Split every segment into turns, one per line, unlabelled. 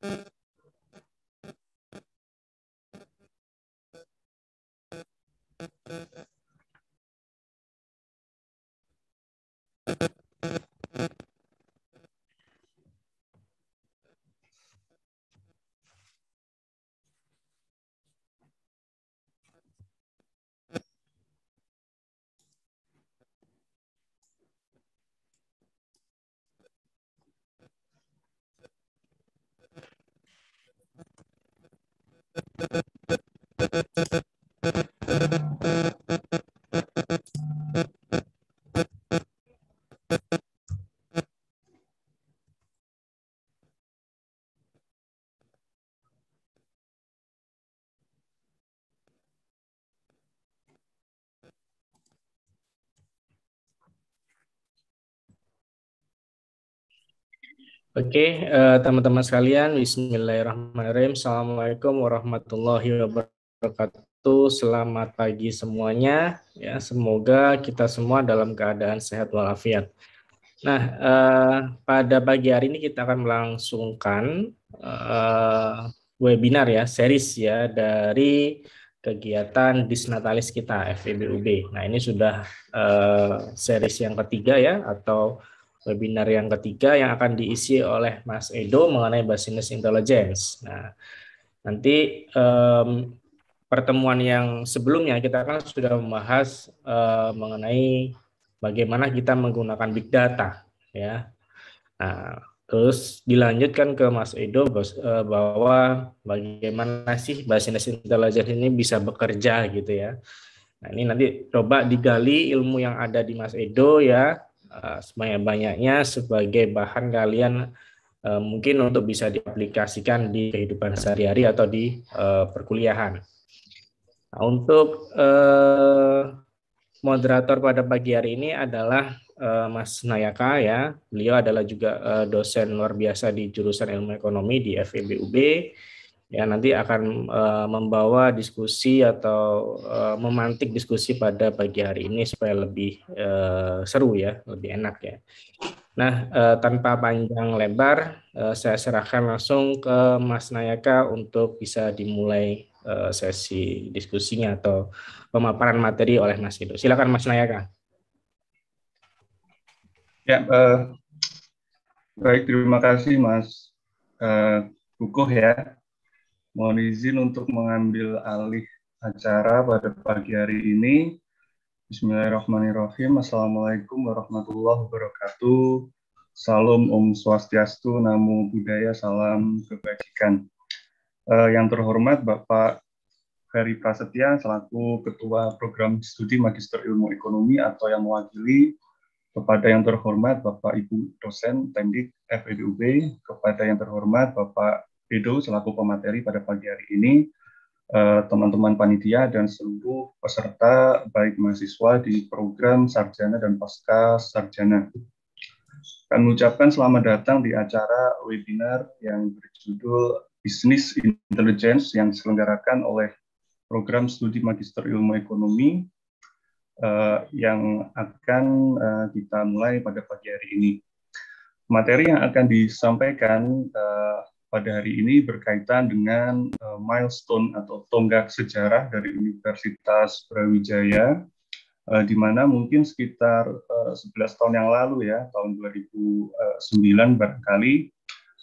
Thank mm. you. Oke, okay, uh, eh, teman-teman sekalian, Bismillahirrahmanirrahim. Assalamualaikum warahmatullahi wabarakatuh wabarakatuh. Selamat pagi semuanya. Ya, semoga kita semua dalam keadaan sehat walafiat. Nah, eh, pada pagi hari ini kita akan melangsungkan eh, webinar ya, series ya dari kegiatan disnatalis kita FEBUB. Nah, ini sudah eh, series yang ketiga ya atau webinar yang ketiga yang akan diisi oleh Mas Edo mengenai business intelligence. Nah, nanti um, pertemuan yang sebelumnya kita kan sudah membahas uh, mengenai bagaimana kita menggunakan big data ya. Nah, terus dilanjutkan ke Mas Edo eh, bahwa bagaimana sih basis intelijen ini bisa bekerja gitu ya. Nah, ini nanti coba digali ilmu yang ada di Mas Edo ya semuanya eh, sebanyak-banyaknya sebagai bahan kalian mungkin untuk bisa diaplikasikan di kehidupan sehari-hari atau di perkuliahan. Nah, untuk eh, moderator pada pagi hari ini adalah eh, Mas Nayaka ya. Beliau adalah juga eh, dosen luar biasa di jurusan Ilmu Ekonomi di FEBUB. Ya, nanti akan eh, membawa diskusi atau eh, memantik diskusi pada pagi hari ini supaya lebih eh, seru ya, lebih enak ya. Nah, eh, tanpa panjang lebar, eh, saya serahkan langsung ke Mas Nayaka untuk bisa dimulai Eh, sesi diskusinya atau pemaparan materi oleh Mas Indo. Silakan Mas Nayaka.
Ya, uh, baik terima kasih Mas uh, ya. Mohon izin untuk mengambil alih acara pada pagi hari ini. Bismillahirrahmanirrahim. Assalamualaikum warahmatullahi wabarakatuh. Salam Om Swastiastu, Namo Buddhaya, Salam Kebajikan uh, yang terhormat Bapak Ferry Prasetya selaku Ketua Program Studi Magister Ilmu Ekonomi atau yang mewakili kepada yang terhormat Bapak Ibu dosen Tendik FEDUB, kepada yang terhormat Bapak Edo selaku pemateri pada pagi hari ini, eh, teman-teman panitia dan seluruh peserta baik mahasiswa di program sarjana dan pasca sarjana. Kami ucapkan selamat datang di acara webinar yang berjudul Business Intelligence yang diselenggarakan oleh program studi Magister Ilmu Ekonomi uh, yang akan uh, kita mulai pada pagi hari ini. Materi yang akan disampaikan uh, pada hari ini berkaitan dengan uh, milestone atau tonggak sejarah dari Universitas Brawijaya, uh, di mana mungkin sekitar uh, 11 tahun yang lalu ya, tahun 2009 barangkali,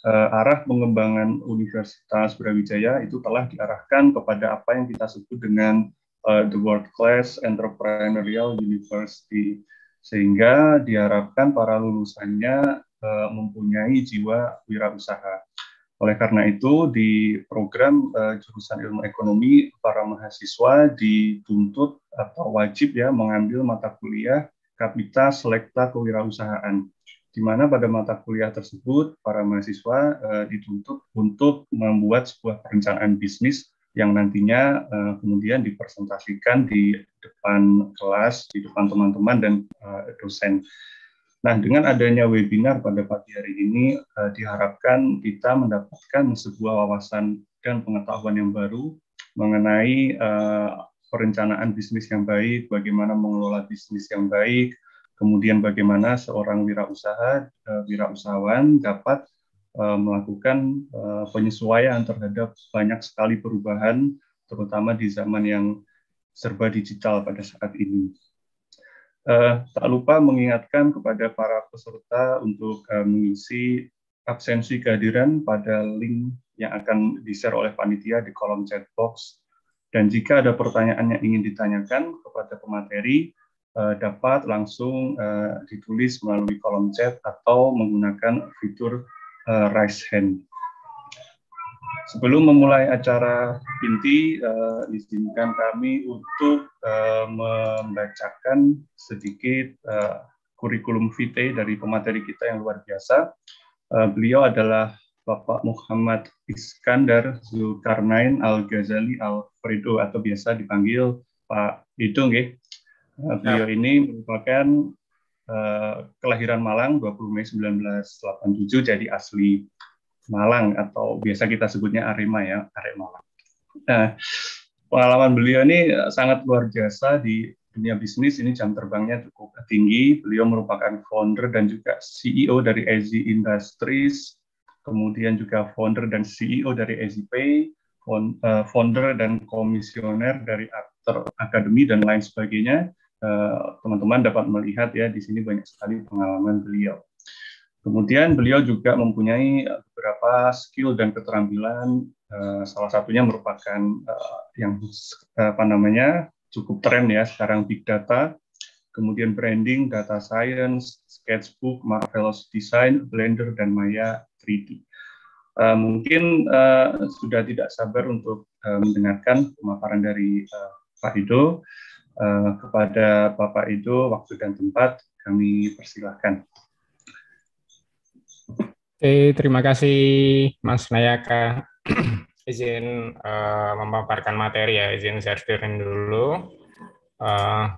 uh, arah pengembangan Universitas Brawijaya itu telah diarahkan kepada apa yang kita sebut dengan uh, the world class entrepreneurial university sehingga diharapkan para lulusannya uh, mempunyai jiwa wirausaha. Oleh karena itu, di program uh, jurusan ilmu ekonomi, para mahasiswa dituntut atau wajib ya mengambil mata kuliah Kapita Selekta Kewirausahaan di mana pada mata kuliah tersebut para mahasiswa eh, dituntut untuk membuat sebuah perencanaan bisnis yang nantinya eh, kemudian dipresentasikan di depan kelas, di depan teman-teman dan eh, dosen. Nah, dengan adanya webinar pada pagi hari ini, diharapkan kita mendapatkan sebuah wawasan dan pengetahuan yang baru mengenai perencanaan bisnis yang baik, bagaimana mengelola bisnis yang baik, Kemudian bagaimana seorang wirausaha, eh, wirausahawan dapat eh, melakukan eh, penyesuaian terhadap banyak sekali perubahan, terutama di zaman yang serba digital pada saat ini. Tak lupa mengingatkan kepada para peserta untuk mengisi absensi kehadiran pada link yang akan di-share oleh panitia di kolom chat box. Dan jika ada pertanyaan yang ingin ditanyakan kepada pemateri, Eh, dapat langsung eh, ditulis melalui kolom chat atau menggunakan fitur eh, raise hand. Sebelum memulai acara inti, izinkan kami untuk membacakan sedikit kurikulum vitae dari pemateri kita yang luar biasa. beliau adalah Bapak Muhammad Iskandar Zulkarnain Al-Ghazali Al-Fredo atau biasa dipanggil Pak Idung. Ya. Eh, beliau ini merupakan uh, kelahiran Malang 20 Mei 1987 jadi asli Malang atau biasa kita sebutnya Arema ya, Arema Malang. Nah, pengalaman beliau ini sangat luar biasa di dunia bisnis ini jam terbangnya cukup tinggi. Beliau merupakan founder dan juga CEO dari AZ Industries, kemudian juga founder dan CEO dari AZPay, eh, founder dan komisioner dari Actor Academy dan lain sebagainya. Eh, teman-teman dapat melihat ya di sini banyak sekali pengalaman beliau. Kemudian beliau juga mempunyai beberapa skill dan keterampilan. Eh, salah satunya merupakan eh, yang apa namanya cukup tren ya sekarang big data, kemudian branding, data science, sketchbook, marvelous design, blender dan Maya 3D. Mungkin sudah tidak sabar untuk mendengarkan pemaparan dari Pak Ido. Uh, kepada Bapak itu waktu dan tempat kami persilahkan.
Oke, terima kasih Mas Nayaka. izin uh, memaparkan materi ya, izin share screen dulu. Uh,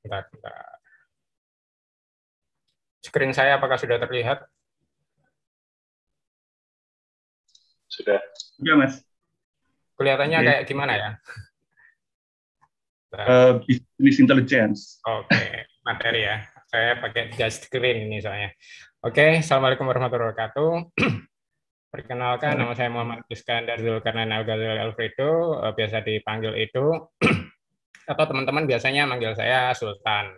bentar, bentar. Screen saya apakah sudah terlihat?
sudah. Sudah, iya, Mas. Kelihatannya okay. kayak gimana ya? Uh,
business intelligence.
Oke, okay. materi ya. Saya pakai just screen ini soalnya. Oke, okay. Assalamualaikum warahmatullahi wabarakatuh. Perkenalkan, nama saya Muhammad Iskandar Zulkarnain Al-Ghazali Alfredo, eh, biasa dipanggil itu. Atau teman-teman biasanya manggil saya Sultan.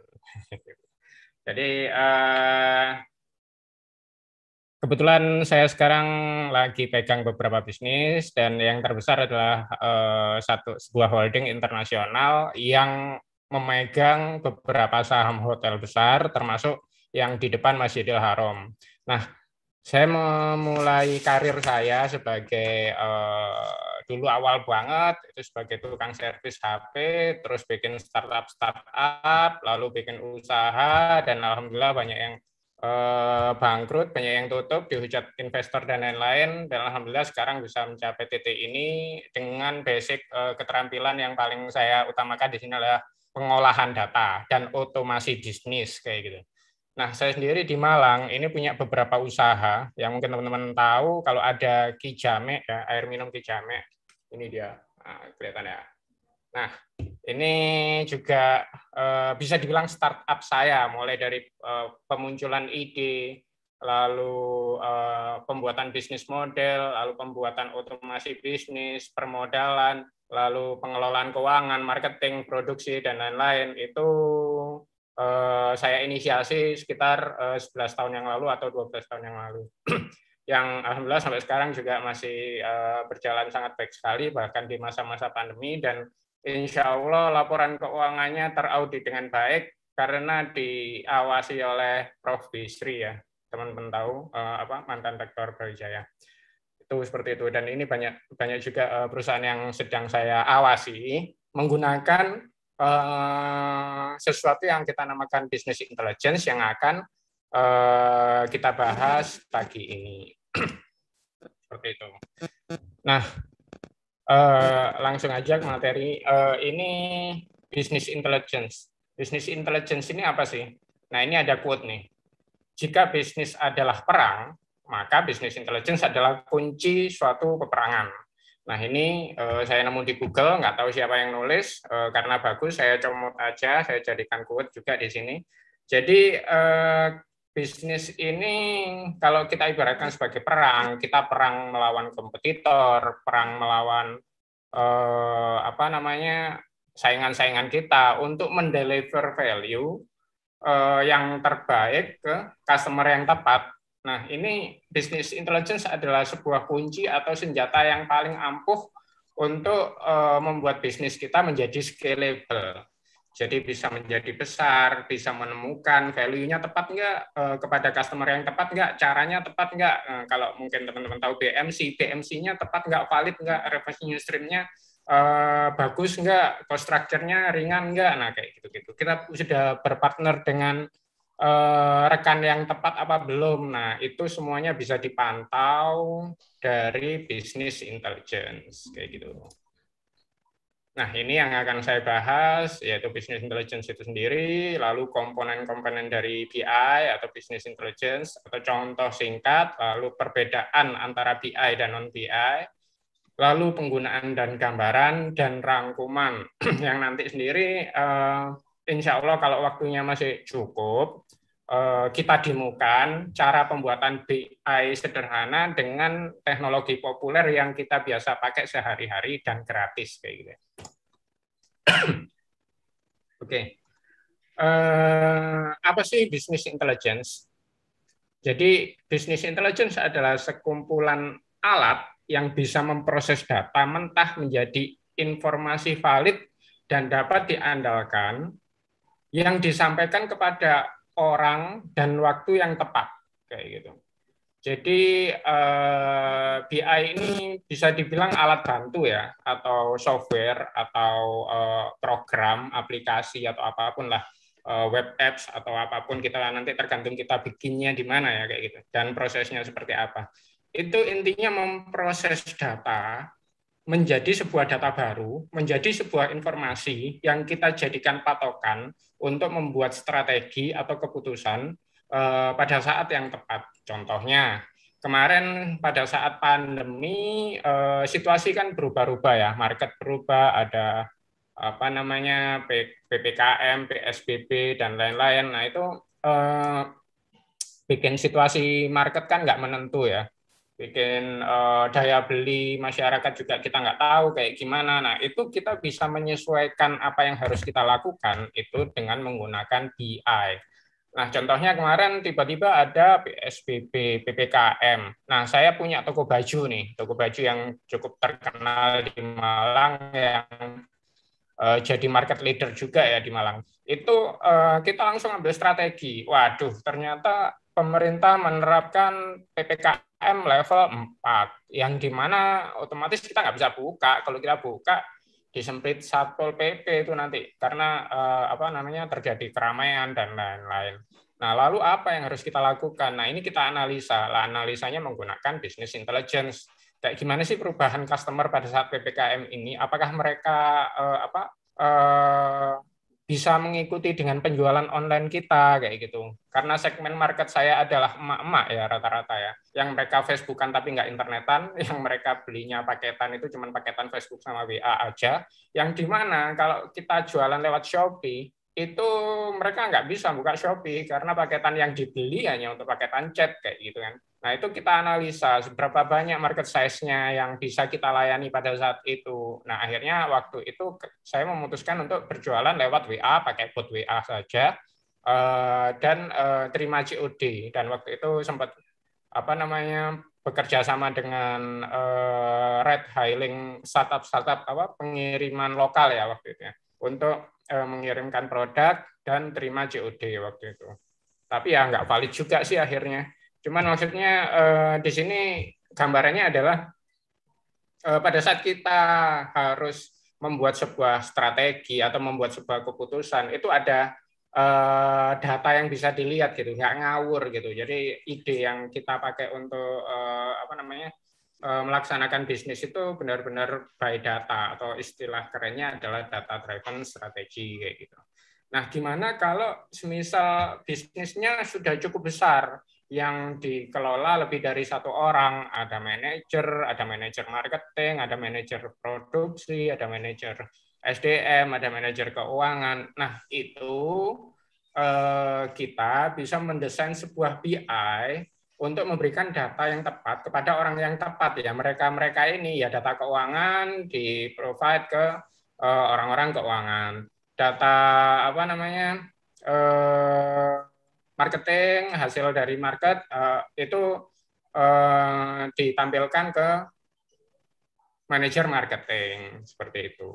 Jadi, eh, Kebetulan saya sekarang lagi pegang beberapa bisnis dan yang terbesar adalah eh, satu sebuah holding internasional yang memegang beberapa saham hotel besar termasuk yang di depan Masjidil Haram. Nah, saya memulai karir saya sebagai eh, dulu awal banget itu sebagai tukang servis HP, terus bikin startup startup, lalu bikin usaha dan alhamdulillah banyak yang Eh, bangkrut, banyak yang tutup, dihujat investor dan lain-lain. Dan alhamdulillah sekarang bisa mencapai titik ini dengan basic eh, keterampilan yang paling saya utamakan di sini adalah pengolahan data dan otomasi bisnis kayak gitu. Nah, saya sendiri di Malang ini punya beberapa usaha yang mungkin teman-teman tahu kalau ada Kijame ya, air minum Kijame. Ini dia. Nah, kelihatan ya. Nah, ini juga uh, bisa dibilang startup saya, mulai dari uh, pemunculan ide, lalu uh, pembuatan bisnis model, lalu pembuatan otomasi bisnis, permodalan, lalu pengelolaan keuangan, marketing, produksi, dan lain-lain. Itu uh, saya inisiasi sekitar uh, 11 tahun yang lalu atau 12 tahun yang lalu. yang alhamdulillah sampai sekarang juga masih uh, berjalan sangat baik sekali bahkan di masa-masa pandemi dan insya Allah laporan keuangannya teraudit dengan baik karena diawasi oleh Prof. Bisri ya teman-teman tahu uh, apa mantan rektor Brawijaya itu seperti itu dan ini banyak banyak juga uh, perusahaan yang sedang saya awasi menggunakan uh, sesuatu yang kita namakan business intelligence yang akan uh, kita bahas pagi ini seperti itu nah Eh, langsung aja ke materi. Uh, ini business intelligence. Business intelligence ini apa sih? Nah, ini ada quote nih. Jika bisnis adalah perang, maka business intelligence adalah kunci suatu peperangan. Nah, ini uh, saya nemu di Google, nggak tahu siapa yang nulis, uh, karena bagus, saya comot aja, saya jadikan quote juga di sini. Jadi, uh, bisnis ini kalau kita ibaratkan sebagai perang, kita perang melawan kompetitor, perang melawan eh, apa namanya saingan-saingan kita untuk mendeliver value eh, yang terbaik ke customer yang tepat. Nah, ini bisnis intelligence adalah sebuah kunci atau senjata yang paling ampuh untuk eh, membuat bisnis kita menjadi scalable. Jadi bisa menjadi besar, bisa menemukan value-nya tepat nggak eh, kepada customer yang tepat nggak, caranya tepat nggak. Eh, kalau mungkin teman-teman tahu BMC, BMC-nya tepat nggak, valid nggak, revenue stream-nya eh, bagus nggak, cost structure-nya ringan nggak, nah kayak gitu-gitu. Kita sudah berpartner dengan rekan yang tepat apa belum. Nah itu semuanya bisa dipantau dari bisnis intelligence kayak gitu. Nah, ini yang akan saya bahas, yaitu business intelligence itu sendiri, lalu komponen-komponen dari BI atau business intelligence, atau contoh singkat, lalu perbedaan antara BI dan non-BI, lalu penggunaan dan gambaran, dan rangkuman yang nanti sendiri, eh, insya Allah kalau waktunya masih cukup, Eh, kita demokan cara pembuatan BI sederhana dengan teknologi populer yang kita biasa pakai sehari-hari dan gratis kayak gitu. Ya. Oke, okay. Eh, apa sih bisnis intelligence? Jadi bisnis intelligence adalah sekumpulan alat yang bisa memproses data mentah menjadi informasi valid dan dapat diandalkan yang disampaikan kepada orang dan waktu yang tepat kayak gitu. Jadi eh, BI ini bisa dibilang alat bantu ya, atau software, atau eh, program, aplikasi atau apapun lah, eh, web apps atau apapun kita nanti tergantung kita bikinnya di mana ya kayak gitu, dan prosesnya seperti apa. Itu intinya memproses data menjadi sebuah data baru, menjadi sebuah informasi yang kita jadikan patokan untuk membuat strategi atau keputusan eh, pada saat yang tepat. Contohnya, kemarin pada saat pandemi eh, situasi kan berubah-ubah ya, market berubah, ada apa namanya ppkm, psbb dan lain-lain. Nah itu eh, bikin situasi market kan nggak menentu ya bikin uh, daya beli masyarakat juga kita nggak tahu kayak gimana. Nah itu kita bisa menyesuaikan apa yang harus kita lakukan itu dengan menggunakan BI. Nah contohnya kemarin tiba-tiba ada PSBB, PPKM. Nah saya punya toko baju nih, toko baju yang cukup terkenal di Malang yang uh, jadi market leader juga ya di Malang. Itu uh, kita langsung ambil strategi. Waduh ternyata pemerintah menerapkan PPKM M level 4 yang dimana otomatis kita nggak bisa buka kalau kita buka disemprit satpol pp itu nanti karena eh, apa namanya terjadi keramaian dan lain-lain. Nah lalu apa yang harus kita lakukan? Nah ini kita analisa. Lah analisanya menggunakan business intelligence. Kayak gimana sih perubahan customer pada saat ppkm ini? Apakah mereka eh, apa eh, bisa mengikuti dengan penjualan online kita kayak gitu. Karena segmen market saya adalah emak-emak ya rata-rata ya. Yang mereka Facebookan tapi nggak internetan, yang mereka belinya paketan itu cuma paketan Facebook sama WA aja. Yang dimana kalau kita jualan lewat Shopee, itu mereka nggak bisa buka Shopee karena paketan yang dibeli hanya untuk paketan chat kayak gitu kan. Nah itu kita analisa seberapa banyak market size-nya yang bisa kita layani pada saat itu. Nah akhirnya waktu itu saya memutuskan untuk berjualan lewat WA, pakai bot WA saja eh, dan eh, terima COD. Dan waktu itu sempat apa namanya bekerja sama dengan eh, red hailing startup startup apa pengiriman lokal ya waktu itu ya, untuk Eh, mengirimkan produk dan terima COD waktu itu. Tapi ya nggak valid juga sih akhirnya. Cuman maksudnya eh, di sini gambarannya adalah eh, pada saat kita harus membuat sebuah strategi atau membuat sebuah keputusan itu ada data yang bisa dilihat gitu, nggak ngawur gitu. Jadi ide yang kita pakai untuk apa namanya Eh, melaksanakan bisnis itu benar-benar by data atau istilah kerennya adalah data driven strategi kayak gitu. Nah, gimana kalau semisal bisnisnya sudah cukup besar yang dikelola lebih dari satu orang, ada manajer, ada manajer marketing, ada manajer produksi, ada manajer SDM, ada manajer keuangan. Nah, itu eh, kita bisa mendesain sebuah BI untuk memberikan data yang tepat kepada orang yang tepat ya mereka-mereka ini ya data keuangan di provide ke orang eh, orang-orang keuangan data apa namanya uh, marketing hasil dari market uh, itu uh, ditampilkan ke manajer marketing seperti itu.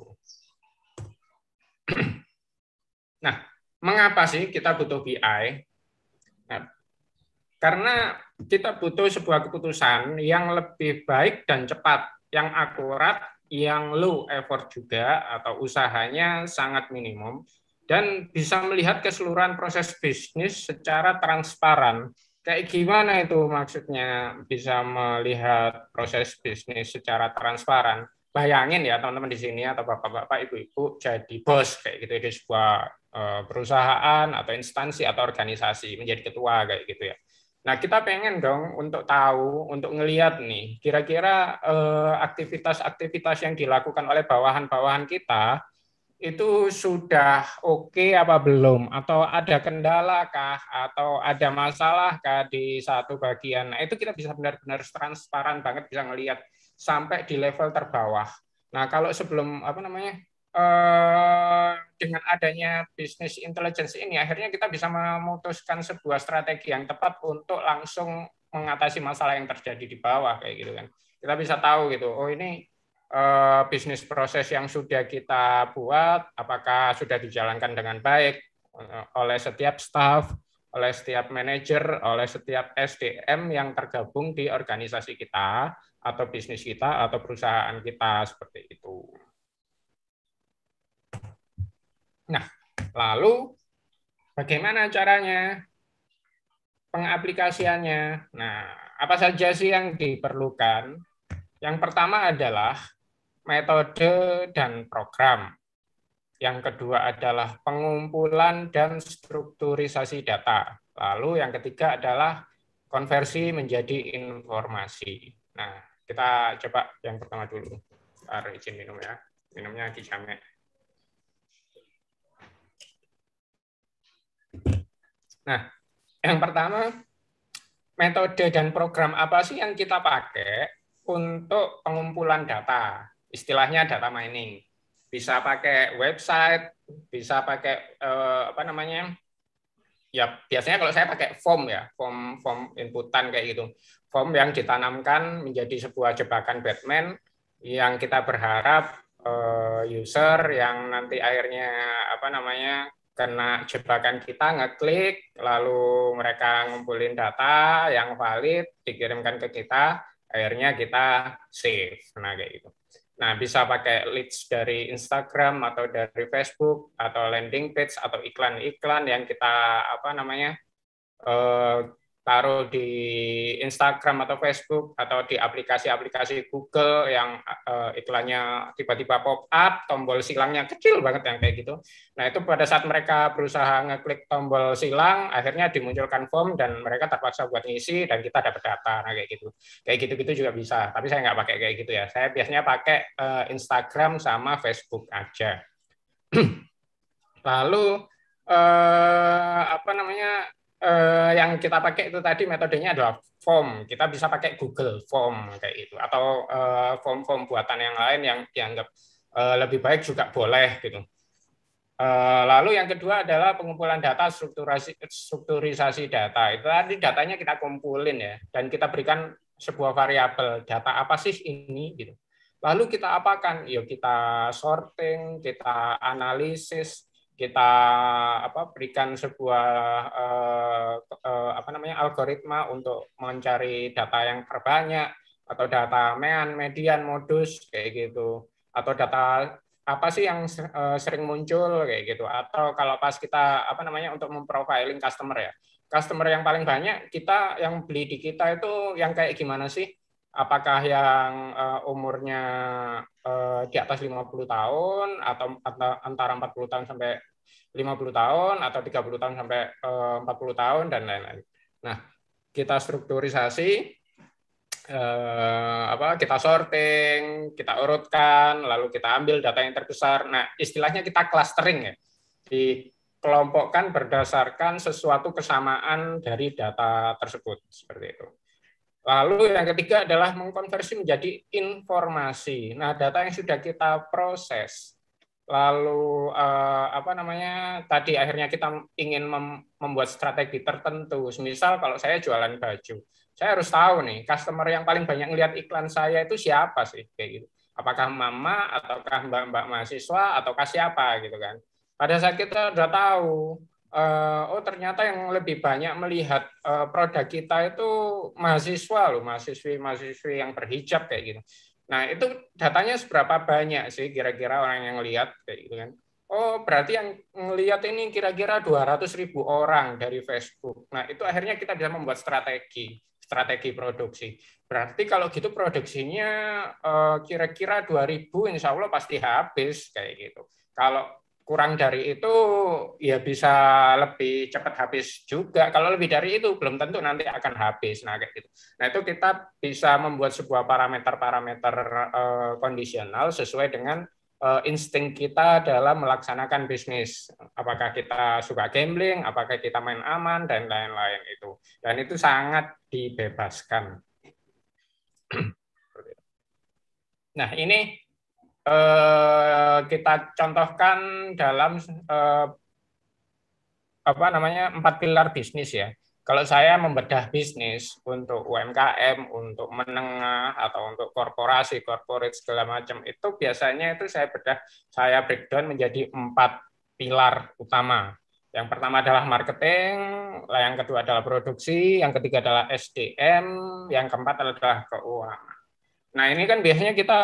Nah, mengapa sih kita butuh BI? Nah, karena kita butuh sebuah keputusan yang lebih baik dan cepat, yang akurat, yang low effort juga atau usahanya sangat minimum dan bisa melihat keseluruhan proses bisnis secara transparan. Kayak gimana itu maksudnya bisa melihat proses bisnis secara transparan? Bayangin ya teman-teman di sini atau bapak-bapak, ibu-ibu jadi bos kayak gitu ya, di sebuah eh, perusahaan atau instansi atau organisasi menjadi ketua kayak gitu ya. Nah, kita pengen dong untuk tahu, untuk ngelihat nih, kira-kira eh, aktivitas-aktivitas yang dilakukan oleh bawahan-bawahan kita itu sudah oke okay apa belum? Atau ada kendala kah? Atau ada masalah kah di satu bagian? Nah, itu kita bisa benar-benar transparan banget bisa ngelihat sampai di level terbawah. Nah, kalau sebelum apa namanya Eh, dengan adanya bisnis intelligence ini akhirnya kita bisa memutuskan sebuah strategi yang tepat untuk langsung mengatasi masalah yang terjadi di bawah kayak gitu kan. Kita bisa tahu gitu. Oh ini eh, bisnis proses yang sudah kita buat apakah sudah dijalankan dengan baik eh, oleh setiap staff, oleh setiap manajer, oleh setiap SDM yang tergabung di organisasi kita atau bisnis kita atau perusahaan kita seperti itu. Nah, lalu bagaimana caranya? Pengaplikasiannya. Nah, apa saja sih yang diperlukan? Yang pertama adalah metode dan program. Yang kedua adalah pengumpulan dan strukturisasi data. Lalu yang ketiga adalah konversi menjadi informasi. Nah, kita coba yang pertama dulu. Ar, izin minum ya. Minumnya dijamin. Nah, yang pertama, metode dan program apa sih yang kita pakai untuk pengumpulan data? Istilahnya data mining. Bisa pakai website, bisa pakai eh, apa namanya? Ya, biasanya kalau saya pakai form ya, form form inputan kayak gitu. Form yang ditanamkan menjadi sebuah jebakan Batman yang kita berharap eh, user yang nanti akhirnya apa namanya kena jebakan kita ngeklik, lalu mereka ngumpulin data yang valid, dikirimkan ke kita, akhirnya kita save. Nah, kayak gitu. Nah, bisa pakai leads dari Instagram atau dari Facebook atau landing page atau iklan-iklan yang kita apa namanya eh, taruh di Instagram atau Facebook atau di aplikasi-aplikasi Google yang uh, iklannya tiba-tiba pop up, tombol silangnya kecil banget yang kayak gitu. Nah itu pada saat mereka berusaha ngeklik tombol silang, akhirnya dimunculkan form dan mereka terpaksa buat ngisi dan kita dapat data nah, kayak gitu. Kayak gitu-gitu juga bisa, tapi saya nggak pakai kayak gitu ya. Saya biasanya pakai uh, Instagram sama Facebook aja. Lalu eh, apa namanya eh, yang kita pakai itu tadi metodenya adalah form. Kita bisa pakai Google Form kayak itu atau eh, form-form eh, buatan yang lain yang dianggap eh, lebih baik juga boleh gitu. Eh, lalu yang kedua adalah pengumpulan data strukturasi strukturisasi data. Itu tadi datanya kita kumpulin ya dan kita berikan sebuah variabel data apa sih ini gitu. Lalu kita apakan? Yuk kita sorting, kita analisis, kita apa berikan sebuah uh, uh, apa namanya algoritma untuk mencari data yang terbanyak atau data mean, median, modus kayak gitu atau data apa sih yang eh, sering muncul kayak gitu atau kalau pas kita apa namanya untuk memprofiling customer ya customer yang paling banyak kita yang beli di kita itu yang kayak gimana sih apakah yang uh, umurnya uh, di atas 50 tahun atau antara 40 tahun sampai 50 tahun atau 30 tahun sampai eh, uh, 40 tahun dan lain-lain. Nah, kita strukturisasi eh, apa kita sorting, kita urutkan, lalu kita ambil data yang terbesar. Nah, istilahnya kita clustering ya. Dikelompokkan berdasarkan sesuatu kesamaan dari data tersebut seperti itu. Lalu yang ketiga adalah mengkonversi menjadi informasi. Nah, data yang sudah kita proses, lalu eh, apa namanya tadi akhirnya kita ingin mem membuat strategi tertentu. Misal kalau saya jualan baju, saya harus tahu nih customer yang paling banyak melihat iklan saya itu siapa sih kayak gitu. Apakah mama ataukah mbak-mbak mahasiswa ataukah siapa gitu kan. Pada saat kita sudah tahu uh, oh ternyata yang lebih banyak melihat uh, produk kita itu mahasiswa loh, mahasiswi-mahasiswi yang berhijab kayak gitu. Nah, itu datanya seberapa banyak sih kira-kira orang yang lihat kayak gitu kan. Oh, berarti yang ngelihat ini kira-kira 200 ribu orang dari Facebook. Nah, itu akhirnya kita bisa membuat strategi, strategi produksi. Berarti kalau gitu produksinya eh, kira-kira dua 2000 insya Allah pasti habis kayak gitu. Kalau kurang dari itu ya bisa lebih cepat habis juga. Kalau lebih dari itu belum tentu nanti akan habis. Nah kayak gitu. Nah itu kita bisa membuat sebuah parameter-parameter uh, kondisional sesuai dengan uh, insting kita dalam melaksanakan bisnis. Apakah kita suka gambling, apakah kita main aman dan lain-lain itu. Dan itu sangat dibebaskan. Nah ini Eh, kita contohkan dalam eh, apa namanya empat pilar bisnis ya. Kalau saya membedah bisnis untuk UMKM, untuk menengah atau untuk korporasi, corporate segala macam itu biasanya itu saya bedah saya breakdown menjadi empat pilar utama. Yang pertama adalah marketing, yang kedua adalah produksi, yang ketiga adalah SDM, yang keempat adalah keuangan. Nah, ini kan biasanya kita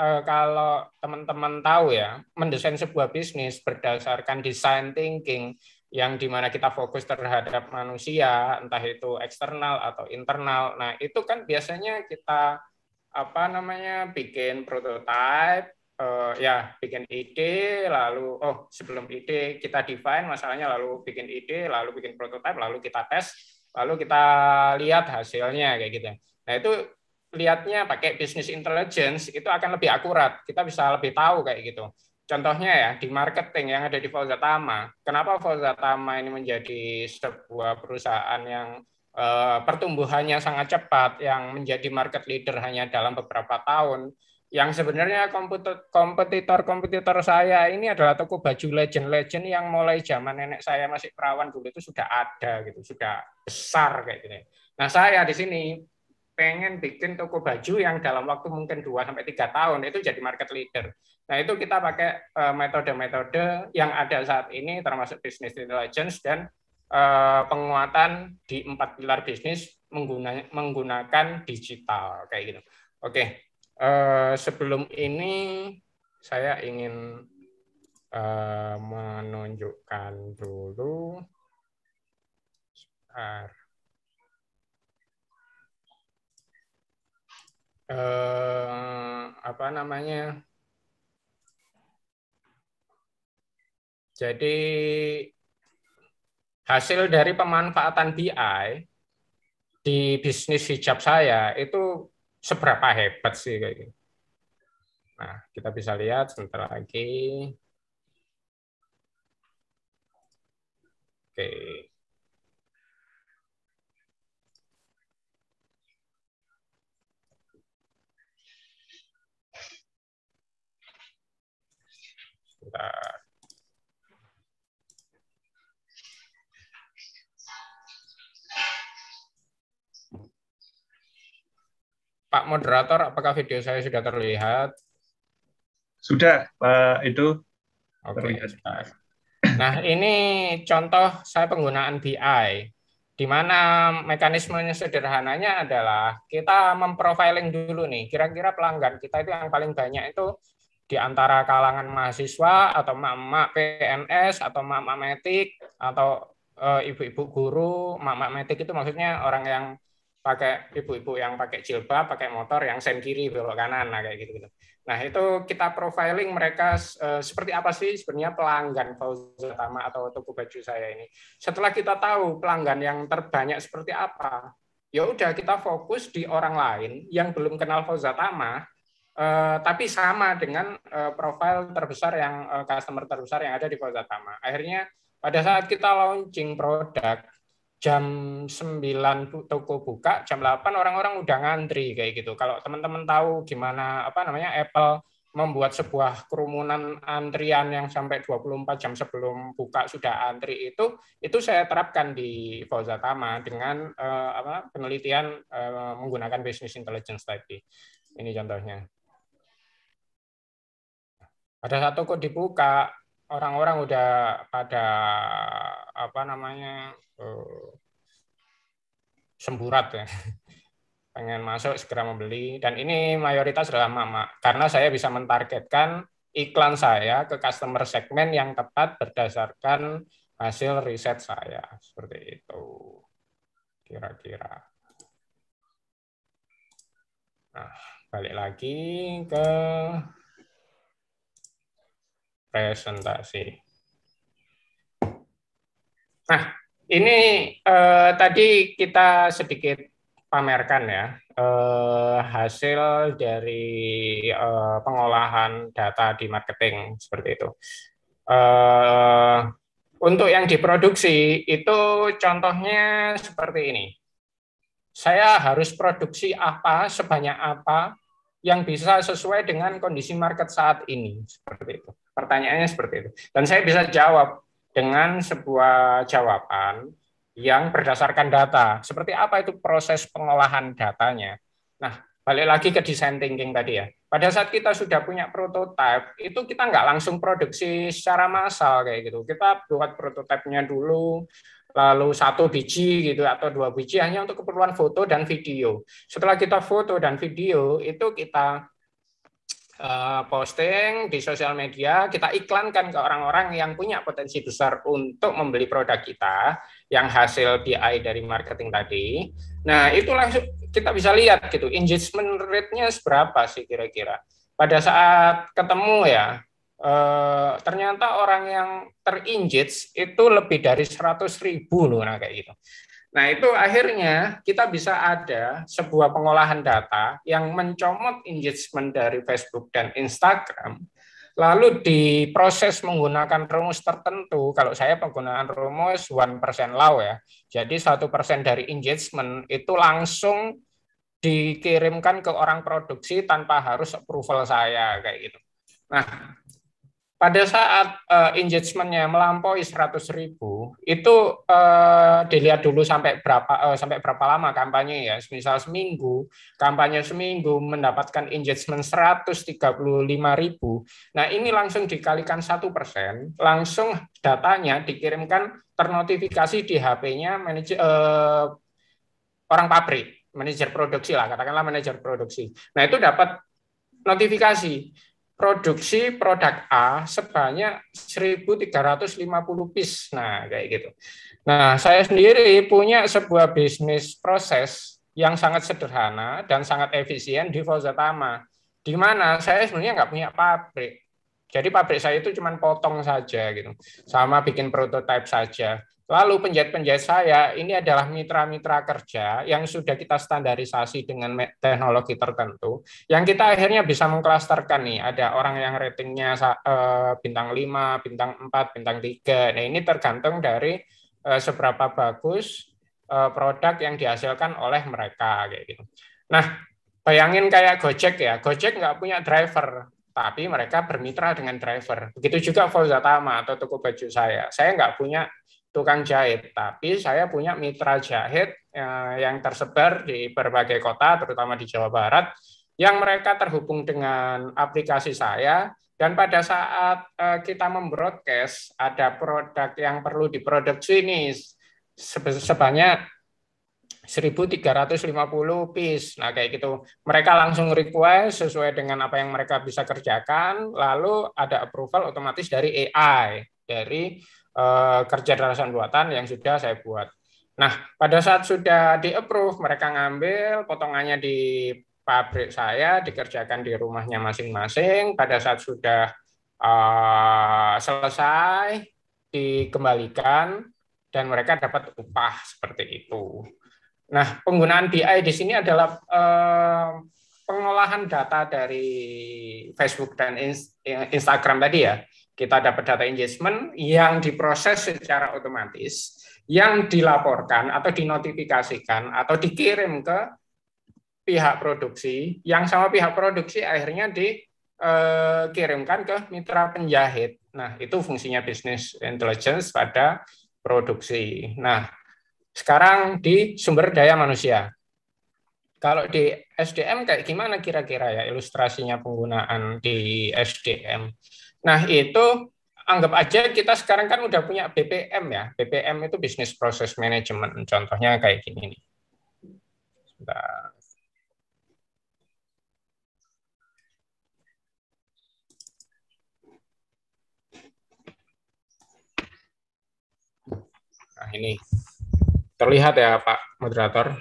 eh, kalau teman-teman tahu ya, mendesain sebuah bisnis berdasarkan design thinking yang dimana kita fokus terhadap manusia, entah itu eksternal atau internal. Nah, itu kan biasanya kita apa namanya bikin prototype, uh, eh, ya bikin ide, lalu oh sebelum ide kita define masalahnya, lalu bikin ide, lalu bikin prototype, lalu kita tes, lalu kita lihat hasilnya kayak gitu. Nah, itu lihatnya pakai bisnis intelligence itu akan lebih akurat. Kita bisa lebih tahu kayak gitu. Contohnya ya di marketing yang ada di Tama. Kenapa Tama ini menjadi sebuah perusahaan yang e, pertumbuhannya sangat cepat, yang menjadi market leader hanya dalam beberapa tahun? Yang sebenarnya kompetitor-kompetitor saya ini adalah toko baju legend-legend yang mulai zaman nenek saya masih perawan dulu itu sudah ada gitu, sudah besar kayak gini. Nah saya di sini pengen bikin toko baju yang dalam waktu mungkin 2 sampai tiga tahun itu jadi market leader. Nah, itu kita pakai eh, metode-metode yang ada saat ini termasuk business intelligence dan eh, penguatan di empat pilar bisnis menggunakan menggunakan digital kayak gitu. Oke. Eh, sebelum ini saya ingin menunjukkan dulu sebentar. eh, apa namanya? Jadi hasil dari pemanfaatan BI di bisnis hijab saya itu seberapa hebat sih kayak gitu. Nah, kita bisa lihat sebentar lagi.
Oke. Pak
moderator, apakah video saya sudah
terlihat? Sudah, Pak Itu Oke.
Nah, ini contoh saya penggunaan BI di mana mekanismenya sederhananya adalah kita memprofiling dulu nih kira-kira pelanggan kita itu yang paling banyak itu di antara kalangan mahasiswa atau mama PNS atau mama metik atau eh, ibu-ibu guru, mama metik itu maksudnya orang yang pakai ibu-ibu yang pakai jilbab, pakai motor yang sen kiri belok kanan, nah kayak gitu gitu. Nah itu kita profiling mereka e, seperti apa sih sebenarnya pelanggan Fauzatama atau toko baju saya ini. Setelah kita tahu pelanggan yang terbanyak seperti apa, ya udah kita fokus di orang lain yang belum kenal Fauzatama, Eh, tapi sama dengan uh, profil terbesar yang uh, customer terbesar yang ada di Kota Akhirnya pada saat kita launching produk jam 9 toko buka, jam 8 orang-orang udah ngantri kayak gitu. Kalau teman-teman tahu gimana apa namanya Apple membuat sebuah kerumunan antrian yang sampai 24 jam sebelum buka sudah antri itu itu saya terapkan di Fozatama dengan uh, apa penelitian uh, menggunakan business intelligence tadi. Ini contohnya. Ada satu kok dibuka orang-orang udah pada apa namanya uh, semburat ya pengen masuk segera membeli dan ini mayoritas adalah mama karena saya bisa mentargetkan iklan saya ke customer segmen yang tepat berdasarkan hasil riset saya seperti itu kira-kira nah balik lagi ke presentasi. Nah, ini eh, tadi kita sedikit pamerkan ya eh, hasil dari eh, pengolahan data di marketing seperti itu. Eh, untuk yang diproduksi itu contohnya seperti ini. Saya harus produksi apa, sebanyak apa yang bisa sesuai dengan kondisi market saat ini seperti itu. Pertanyaannya seperti itu. Dan saya bisa jawab dengan sebuah jawaban yang berdasarkan data. Seperti apa itu proses pengolahan datanya? Nah, balik lagi ke design thinking tadi ya. Pada saat kita sudah punya prototipe, itu kita nggak langsung produksi secara massal kayak gitu. Kita buat prototipenya dulu, lalu satu biji gitu atau dua biji hanya untuk keperluan foto dan video. Setelah kita foto dan video, itu kita Eh, posting di sosial media, kita iklankan ke orang-orang yang punya potensi besar untuk membeli produk kita yang hasil BI dari marketing tadi. Nah, itu langsung kita bisa lihat gitu engagement rate-nya seberapa sih kira-kira. Pada saat ketemu ya, eh, ternyata orang yang terinjits itu lebih dari 100 ribu loh nah kayak gitu. Nah, itu akhirnya kita bisa ada sebuah pengolahan data yang mencomot engagement dari Facebook dan Instagram, lalu diproses menggunakan rumus tertentu. Kalau saya penggunaan rumus 1 persen law ya, jadi satu persen dari engagement itu langsung dikirimkan ke orang produksi tanpa harus approval saya kayak gitu. Nah, pada saat uh, engagementnya melampaui 100 ribu itu uh, dilihat dulu sampai berapa uh, sampai berapa lama kampanye ya misal seminggu kampanye seminggu mendapatkan engagement 135 ribu nah ini langsung dikalikan satu persen langsung datanya dikirimkan ternotifikasi di HP-nya manajer uh, orang pabrik manajer produksi lah katakanlah manajer produksi nah itu dapat notifikasi produksi produk A sebanyak 1.350 piece. Nah, kayak gitu. Nah, saya sendiri punya sebuah bisnis proses yang sangat sederhana dan sangat efisien di Fozatama, di mana saya sebenarnya nggak punya pabrik. Jadi pabrik saya itu cuma potong saja gitu, sama bikin prototipe saja. Lalu penjahit-penjahit saya ini adalah mitra-mitra kerja yang sudah kita standarisasi dengan teknologi tertentu, yang kita akhirnya bisa mengklasterkan nih, ada orang yang ratingnya eh, bintang 5, bintang 4, bintang 3. Nah ini tergantung dari eh, seberapa bagus eh, produk yang dihasilkan oleh mereka. kayak gitu. Nah, bayangin kayak Gojek ya, Gojek nggak punya driver, tapi mereka bermitra dengan driver. Begitu juga Volzatama atau toko baju saya. Saya nggak punya tukang jahit, tapi saya punya mitra jahit eh, yang tersebar di berbagai kota, terutama di Jawa Barat, yang mereka terhubung dengan aplikasi saya. Dan pada saat eh, kita membroadcast, ada produk yang perlu diproduksi nih sebanyak 1350 piece. Nah, kayak gitu. Mereka langsung request sesuai dengan apa yang mereka bisa kerjakan, lalu ada approval otomatis dari AI, dari uh, kerja dasar buatan yang sudah saya buat. Nah, pada saat sudah di-approve, mereka ngambil potongannya di pabrik saya, dikerjakan di rumahnya masing-masing. Pada saat sudah uh, selesai, dikembalikan, dan mereka dapat upah seperti itu. Nah, penggunaan BI di sini adalah eh, pengolahan data dari Facebook dan Instagram tadi ya. Kita dapat data engagement yang diproses secara otomatis, yang dilaporkan atau dinotifikasikan atau dikirim ke pihak produksi, yang sama pihak produksi akhirnya dikirimkan eh, ke mitra penjahit. Nah, itu fungsinya bisnis intelligence pada produksi. Nah, sekarang di sumber daya manusia. Kalau di SDM kayak gimana kira-kira ya ilustrasinya penggunaan di SDM? Nah, itu anggap aja kita sekarang kan udah punya BPM ya. BPM itu Business Process Management. Contohnya kayak gini nih. Nah, ini terlihat ya Pak moderator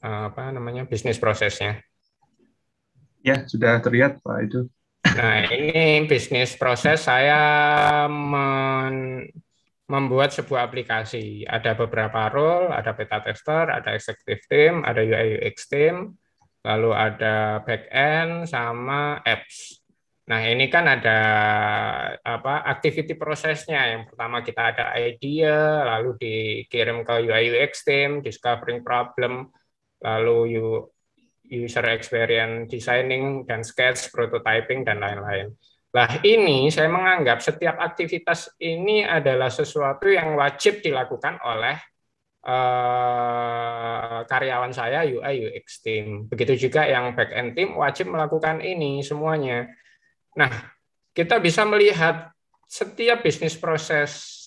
eh, apa namanya bisnis prosesnya.
Ya, sudah terlihat Pak itu.
Nah, ini bisnis proses saya men membuat sebuah aplikasi. Ada beberapa role, ada beta tester, ada executive team, ada UI UX team, lalu ada back end sama apps. Nah, ini kan ada apa activity prosesnya. Yang pertama kita ada idea, lalu dikirim ke UI UX team, discovering problem, lalu user experience designing dan sketch, prototyping dan lain-lain. Lah ini saya menganggap setiap aktivitas ini adalah sesuatu yang wajib dilakukan oleh uh, karyawan saya UI UX team. Begitu juga yang back end team wajib melakukan ini semuanya Nah, kita bisa melihat setiap bisnis proses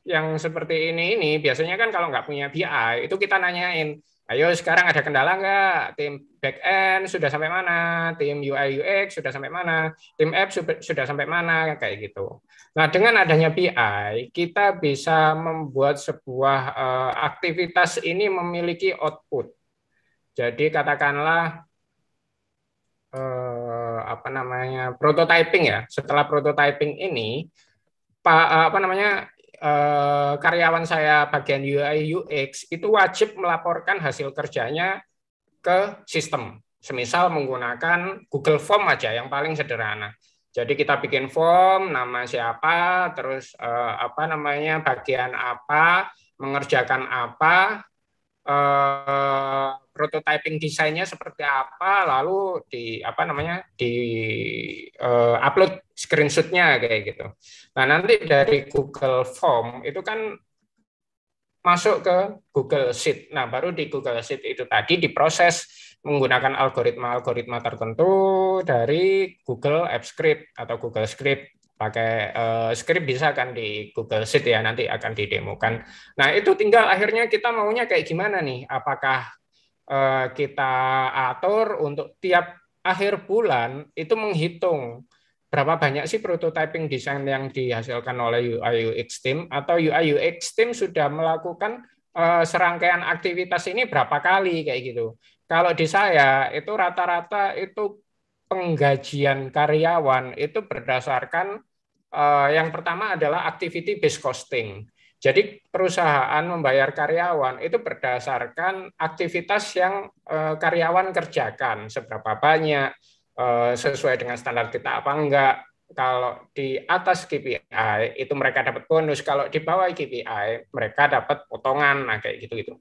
yang seperti ini ini biasanya kan kalau nggak punya BI itu kita nanyain ayo sekarang ada kendala nggak tim back end sudah sampai mana tim UI UX sudah sampai mana tim app sudah sampai mana kayak gitu nah dengan adanya BI kita bisa membuat sebuah uh, aktivitas ini memiliki output jadi katakanlah
Eh,
apa namanya prototyping ya. Setelah prototyping ini, pa, eh, apa namanya eh, karyawan saya bagian UI UX itu wajib melaporkan hasil kerjanya ke sistem. Semisal menggunakan Google Form aja yang paling sederhana. Jadi kita bikin form, nama siapa, terus apa namanya bagian apa, mengerjakan apa, Eh, prototyping desainnya seperti apa lalu di apa namanya di uh, upload screenshotnya kayak gitu nah nanti dari Google Form itu kan masuk ke Google Sheet nah baru di Google Sheet itu tadi diproses menggunakan algoritma-algoritma tertentu dari Google Apps Script atau Google Script pakai uh, script bisa kan di Google Sheet ya nanti akan didemokan. Nah itu tinggal akhirnya kita maunya kayak gimana nih? Apakah uh, kita atur untuk tiap akhir bulan itu menghitung berapa banyak sih prototyping desain yang dihasilkan oleh UI UX team atau UI UX team sudah melakukan uh, serangkaian aktivitas ini berapa kali kayak gitu. Kalau di saya itu rata-rata itu penggajian karyawan itu berdasarkan Eh, yang pertama adalah activity based costing. Jadi perusahaan membayar karyawan itu berdasarkan aktivitas yang eh, karyawan kerjakan, seberapa banyak, eh, sesuai dengan standar kita apa enggak. Kalau di atas KPI itu mereka dapat bonus, kalau di bawah KPI mereka dapat potongan, nah kayak gitu-gitu.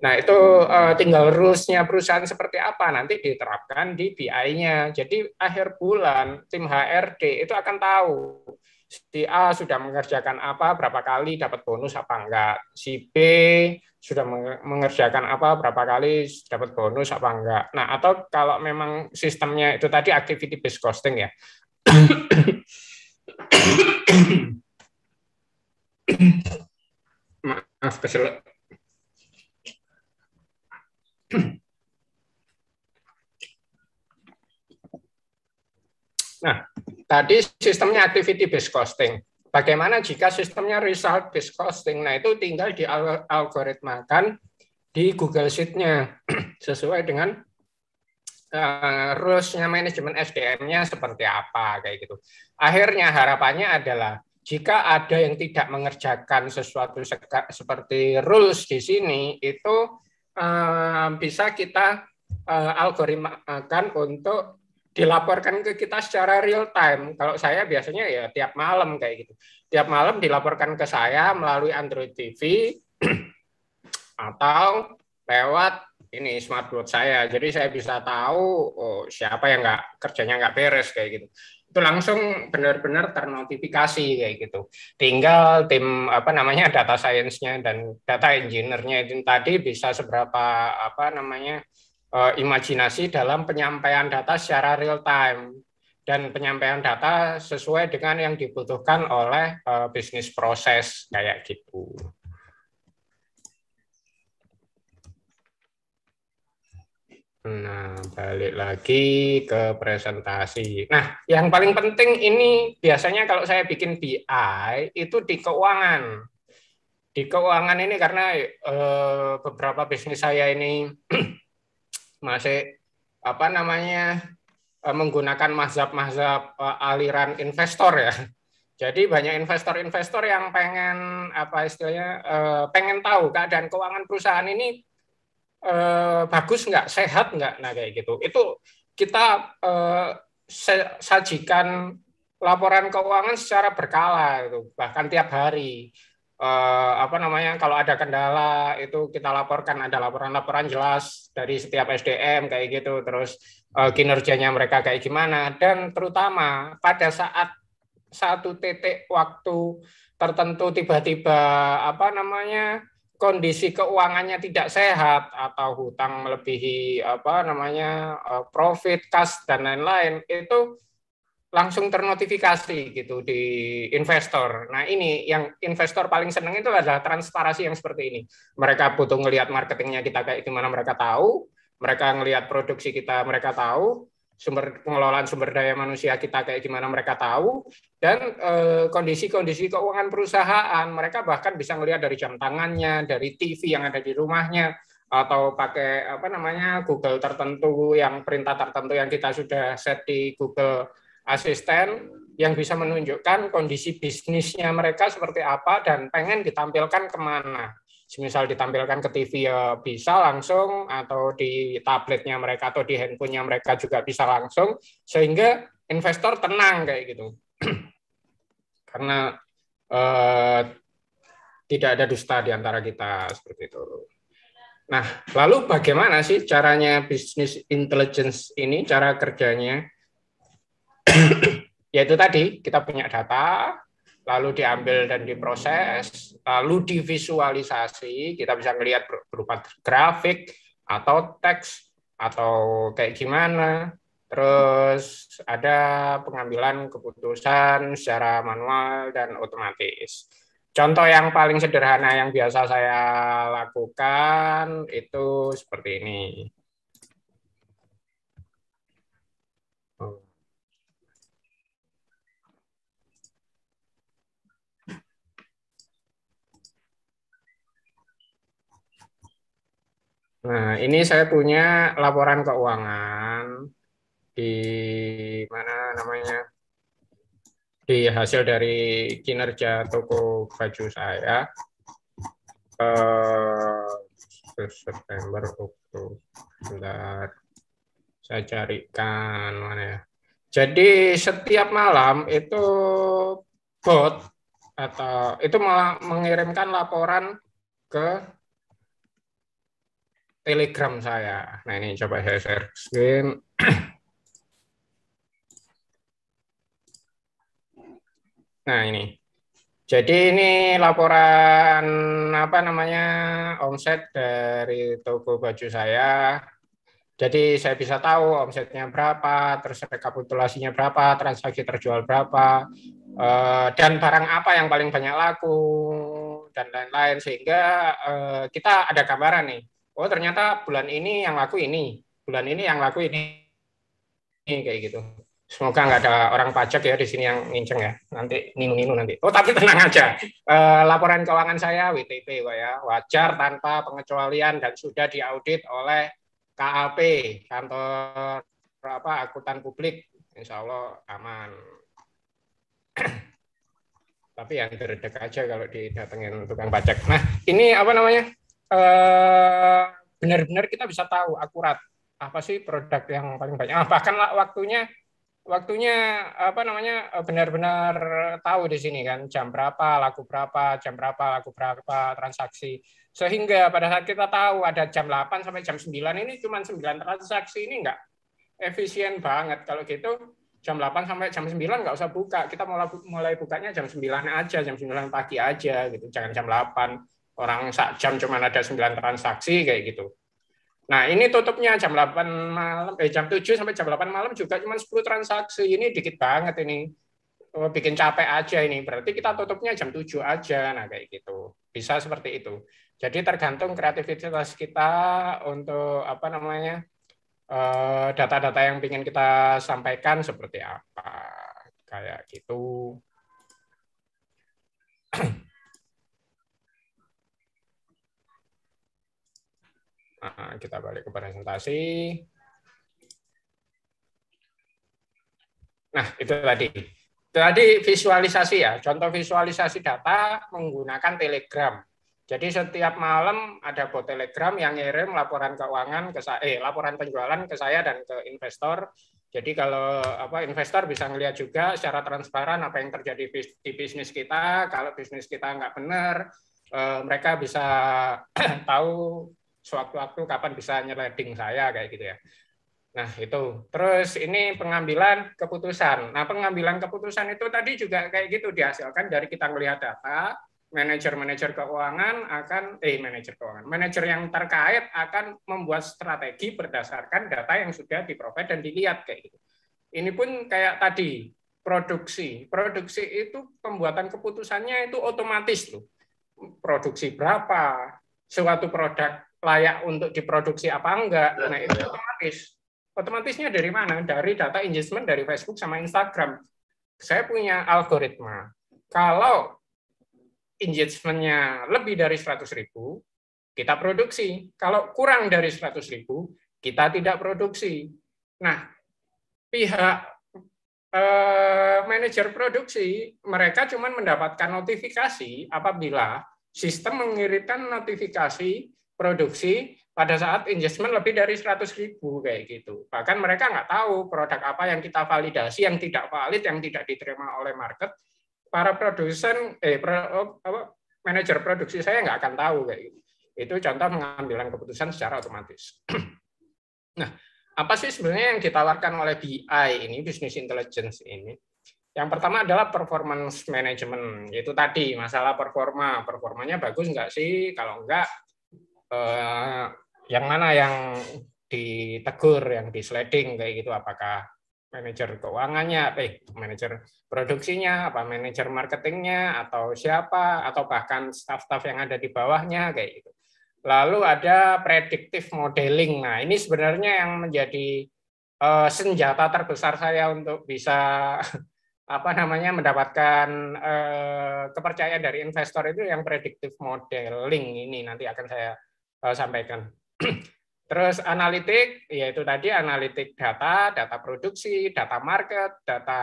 Nah, itu uh, tinggal rules-nya perusahaan seperti apa nanti diterapkan di BI-nya. Jadi akhir bulan tim HRD itu akan tahu si A sudah mengerjakan apa, berapa kali dapat bonus apa enggak. Si B sudah mengerjakan apa, berapa kali dapat bonus apa enggak. Nah, atau kalau memang sistemnya itu tadi activity based costing ya. Maaf keselak. Nah, tadi sistemnya activity based costing. Bagaimana jika sistemnya result based costing? Nah, itu tinggal di algoritmakan di Google Sheet-nya sesuai dengan uh, rules-nya manajemen SDM-nya seperti apa kayak gitu. Akhirnya harapannya adalah jika ada yang tidak mengerjakan sesuatu seperti rules di sini itu bisa kita eh, algoritmakan untuk dilaporkan ke kita secara real time. Kalau saya biasanya ya tiap malam kayak gitu. Tiap malam dilaporkan ke saya melalui Android TV atau lewat ini smartboard saya. Jadi saya bisa tahu oh, siapa yang nggak kerjanya nggak beres kayak gitu itu langsung benar-benar ternotifikasi kayak gitu. Tinggal tim apa namanya data science-nya dan data engineer-nya itu tadi bisa seberapa apa namanya uh, imajinasi dalam penyampaian data secara real time dan penyampaian data sesuai dengan yang dibutuhkan oleh uh, bisnis proses kayak gitu. Nah, balik lagi ke presentasi. Nah, yang paling penting ini biasanya kalau saya bikin BI itu di keuangan. Di keuangan ini karena eh, beberapa bisnis saya ini masih apa namanya eh, menggunakan mazhab-mazhab eh, aliran investor ya. Jadi banyak investor-investor yang pengen apa istilahnya eh, pengen tahu keadaan keuangan perusahaan ini eh, bagus nggak, sehat nggak, nah kayak gitu. Itu kita eh, sajikan laporan keuangan secara berkala, itu bahkan tiap hari. Eh, apa namanya kalau ada kendala itu kita laporkan ada laporan-laporan jelas dari setiap SDM kayak gitu terus eh, kinerjanya mereka kayak gimana dan terutama pada saat satu titik waktu tertentu tiba-tiba apa namanya kondisi keuangannya tidak sehat atau hutang melebihi apa namanya e, profit kas dan lain-lain itu langsung ternotifikasi gitu di investor. Nah ini yang investor paling seneng itu adalah transparansi yang seperti ini. Mereka butuh ngelihat marketingnya kita kayak gimana mereka tahu, mereka ngelihat produksi kita mereka tahu, sumber pengelolaan sumber daya manusia kita kayak gimana mereka tahu dan eh, kondisi-kondisi eh, keuangan perusahaan mereka bahkan bisa melihat dari jam tangannya dari TV yang ada di rumahnya atau pakai apa namanya Google tertentu yang perintah tertentu yang kita sudah set di Google Assistant yang bisa menunjukkan kondisi bisnisnya mereka seperti apa dan pengen ditampilkan kemana misal ditampilkan ke TV ya bisa langsung atau di tabletnya mereka atau di handphonenya mereka juga bisa langsung sehingga investor tenang kayak gitu karena eh, tidak ada dusta di antara kita seperti itu. Nah, lalu bagaimana sih caranya bisnis intelligence ini cara kerjanya? Yaitu tadi kita punya data, lalu diambil dan diproses, lalu divisualisasi, kita bisa melihat berupa grafik atau teks atau kayak gimana. Terus ada pengambilan keputusan secara manual dan otomatis. Contoh yang paling sederhana yang biasa saya lakukan itu seperti ini. Nah, ini saya punya laporan keuangan di mana namanya? Di hasil dari kinerja toko baju saya eh September Oktober. Bentar. Saya carikan mana ya. Jadi setiap malam itu bot atau itu malah mengirimkan laporan ke Telegram saya. Nah ini coba saya share screen. Nah ini. Jadi ini laporan apa namanya omset dari toko baju saya. Jadi saya bisa tahu omsetnya berapa, terus rekapitulasinya berapa, transaksi terjual berapa, eh, dan barang apa yang paling banyak laku dan lain-lain sehingga eh, kita ada gambaran nih oh ternyata bulan ini yang laku ini, bulan ini yang laku ini, ini kayak gitu. Semoga nggak ada orang pajak ya di sini yang nginceng ya. Nanti ninu-ninu nanti. Oh tapi tenang aja. E, laporan keuangan saya WTP Pak ya. Wajar tanpa pengecualian dan sudah diaudit oleh KAP, kantor apa akuntan publik. Insya Allah aman. tapi yang terdek aja kalau didatengin tukang pajak. Nah, ini apa namanya? Eh, benar-benar kita bisa tahu akurat apa sih produk yang paling banyak. Ah, bahkan waktunya waktunya apa namanya eh, benar-benar tahu di sini kan jam berapa laku berapa jam berapa laku berapa transaksi sehingga pada saat kita tahu ada jam 8 sampai jam 9 ini cuma 9 transaksi ini enggak efisien banget kalau gitu jam 8 sampai jam 9 enggak usah buka kita mulai mulai bukanya jam 9 aja jam 9 pagi aja gitu jangan jam 8 Orang sak jam cuma ada 9 transaksi kayak gitu. Nah, ini tutupnya jam 8 malam eh jam 7 sampai jam 8 malam juga cuma 10 transaksi. Ini dikit banget ini. Oh, bikin capek aja ini. Berarti kita tutupnya jam 7 aja. Nah, kayak gitu. Bisa seperti itu. Jadi tergantung kreativitas kita untuk apa namanya? Eh, data-data yang ingin kita sampaikan seperti apa kayak gitu Nah, kita balik ke presentasi. Nah, itu tadi. Tadi visualisasi ya, contoh visualisasi data menggunakan Telegram. Jadi setiap malam ada bot Telegram yang ngirim laporan keuangan ke saya, eh, laporan penjualan ke saya dan ke investor. Jadi kalau apa investor bisa ngelihat juga secara transparan apa yang terjadi di bisnis kita. Kalau bisnis kita nggak benar, eh, mereka bisa tahu suatu waktu kapan bisa nyeleding saya kayak gitu ya. Nah, itu. Terus ini pengambilan keputusan. Nah, pengambilan keputusan itu tadi juga kayak gitu dihasilkan dari kita melihat data, manajer-manajer keuangan akan eh manajer keuangan, manajer yang terkait akan membuat strategi berdasarkan data yang sudah diprovide dan dilihat kayak gitu. Ini pun kayak tadi produksi. Produksi itu pembuatan keputusannya itu otomatis loh. Produksi berapa, suatu produk layak untuk diproduksi apa enggak. Iya, nah, itu iya. otomatis. Otomatisnya dari mana? Dari data engagement dari Facebook sama Instagram. Saya punya algoritma. Kalau engagement-nya lebih dari 100 ribu, kita produksi. Kalau kurang dari 100 ribu, kita tidak produksi. Nah, pihak eh, manajer produksi, mereka cuma mendapatkan notifikasi apabila sistem mengirimkan notifikasi produksi pada saat investment lebih dari 100 ribu kayak gitu. Bahkan mereka nggak tahu produk apa yang kita validasi, yang tidak valid, yang tidak diterima oleh market. Para produsen, eh, pro, oh, apa, manajer produksi saya nggak akan tahu kayak gitu. Itu contoh pengambilan keputusan secara otomatis. nah, apa sih sebenarnya yang ditawarkan oleh BI ini, bisnis intelligence ini? Yang pertama adalah performance management. Itu tadi masalah performa. Performanya bagus nggak sih? Kalau nggak, eh, yang mana yang ditegur, yang disleding kayak gitu, apakah manajer keuangannya, eh manajer produksinya, apa manajer marketingnya, atau siapa, atau bahkan staff-staff yang ada di bawahnya kayak gitu. Lalu ada predictive modeling. Nah ini sebenarnya yang menjadi eh, senjata terbesar saya untuk bisa apa namanya mendapatkan eh, kepercayaan dari investor itu yang predictive modeling ini nanti akan saya Eh, sampaikan. Terus analitik, yaitu tadi analitik data, data produksi, data market, data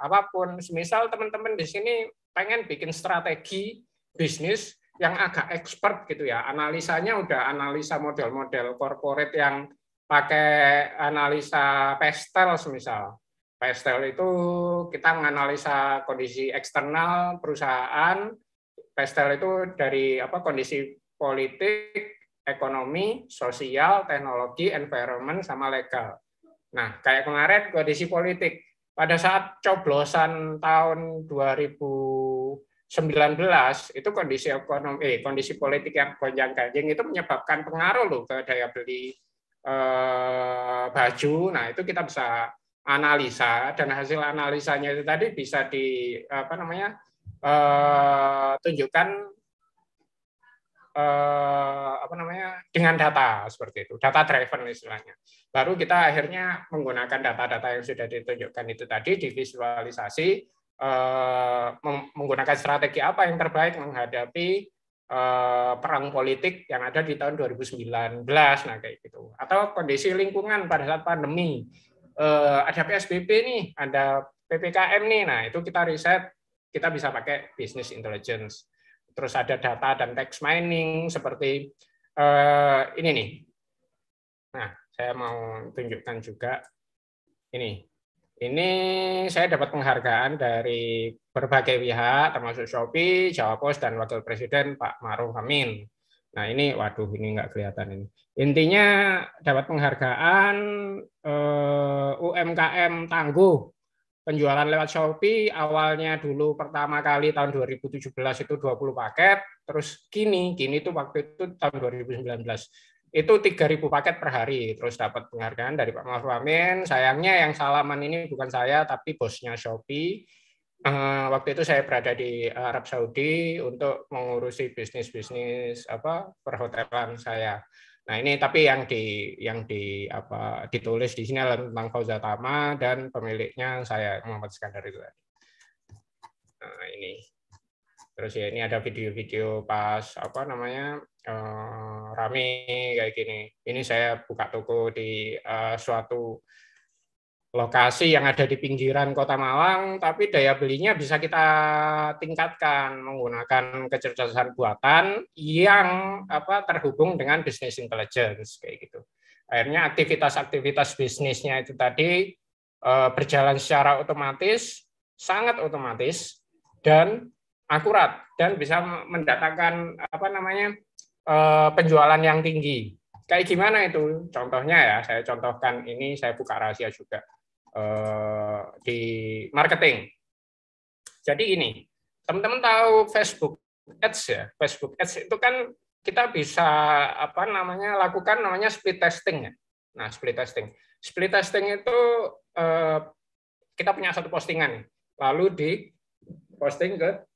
apapun. Misal teman-teman di sini pengen bikin strategi bisnis yang agak expert gitu ya. Analisanya udah analisa model-model corporate yang pakai analisa pastel semisal. Pastel itu kita menganalisa kondisi eksternal perusahaan. Pastel itu dari apa kondisi politik, ekonomi, sosial, teknologi, environment, sama legal. Nah, kayak kemarin kondisi politik. Pada saat coblosan tahun 2019, itu kondisi ekonomi, eh, kondisi politik yang gonjang-ganjing itu menyebabkan pengaruh loh ke daya beli eh, baju. Nah, itu kita bisa analisa dan hasil analisanya itu tadi bisa di apa namanya
eh,
tunjukkan eh, apa namanya dengan data seperti itu, data driven istilahnya. Baru kita akhirnya menggunakan data-data yang sudah ditunjukkan itu tadi divisualisasi eh, menggunakan strategi apa yang terbaik menghadapi eh, perang politik yang ada di tahun 2019 nah kayak gitu atau kondisi lingkungan pada saat pandemi eh, ada PSBB nih ada PPKM nih nah itu kita riset kita bisa pakai business intelligence terus ada data dan text mining seperti uh, ini nih. Nah, saya mau tunjukkan juga ini. Ini saya dapat penghargaan dari berbagai pihak, termasuk Shopee, Jawa Post dan Wakil Presiden Pak Maruf Amin. Nah ini, waduh, ini enggak kelihatan ini. Intinya dapat penghargaan eh, UMKM tangguh penjualan lewat Shopee awalnya dulu pertama kali tahun 2017 itu 20 paket, terus kini, kini itu waktu itu tahun 2019 itu 3000 paket per hari terus dapat penghargaan dari Pak Maruf Amin. Sayangnya yang salaman ini bukan saya tapi bosnya Shopee. Eh, waktu itu saya berada di eh, Arab Saudi untuk mengurusi bisnis-bisnis apa perhotelan saya. Nah, ini tapi yang di yang di apa ditulis di sini adalah tentang Fauzatama dan pemiliknya saya Muhammad Iskandar itu Nah, ini. Terus ya ini ada video-video pas apa namanya eh, rame kayak gini. Ini saya buka toko di eh, suatu lokasi yang ada di pinggiran kota Malang, tapi daya belinya bisa kita tingkatkan menggunakan kecerdasan buatan yang apa terhubung dengan business intelligence kayak gitu. Akhirnya aktivitas-aktivitas bisnisnya itu tadi e, berjalan secara otomatis, sangat otomatis dan akurat dan bisa mendatangkan apa namanya e, penjualan yang tinggi. Kayak gimana itu? Contohnya ya, saya contohkan ini saya buka rahasia juga Eh, di marketing. Jadi ini, teman-teman tahu Facebook Ads ya? Facebook Ads itu kan kita bisa apa namanya lakukan namanya split testing ya. Nah, split testing. Split testing itu eh, kita punya satu postingan, lalu di posting ke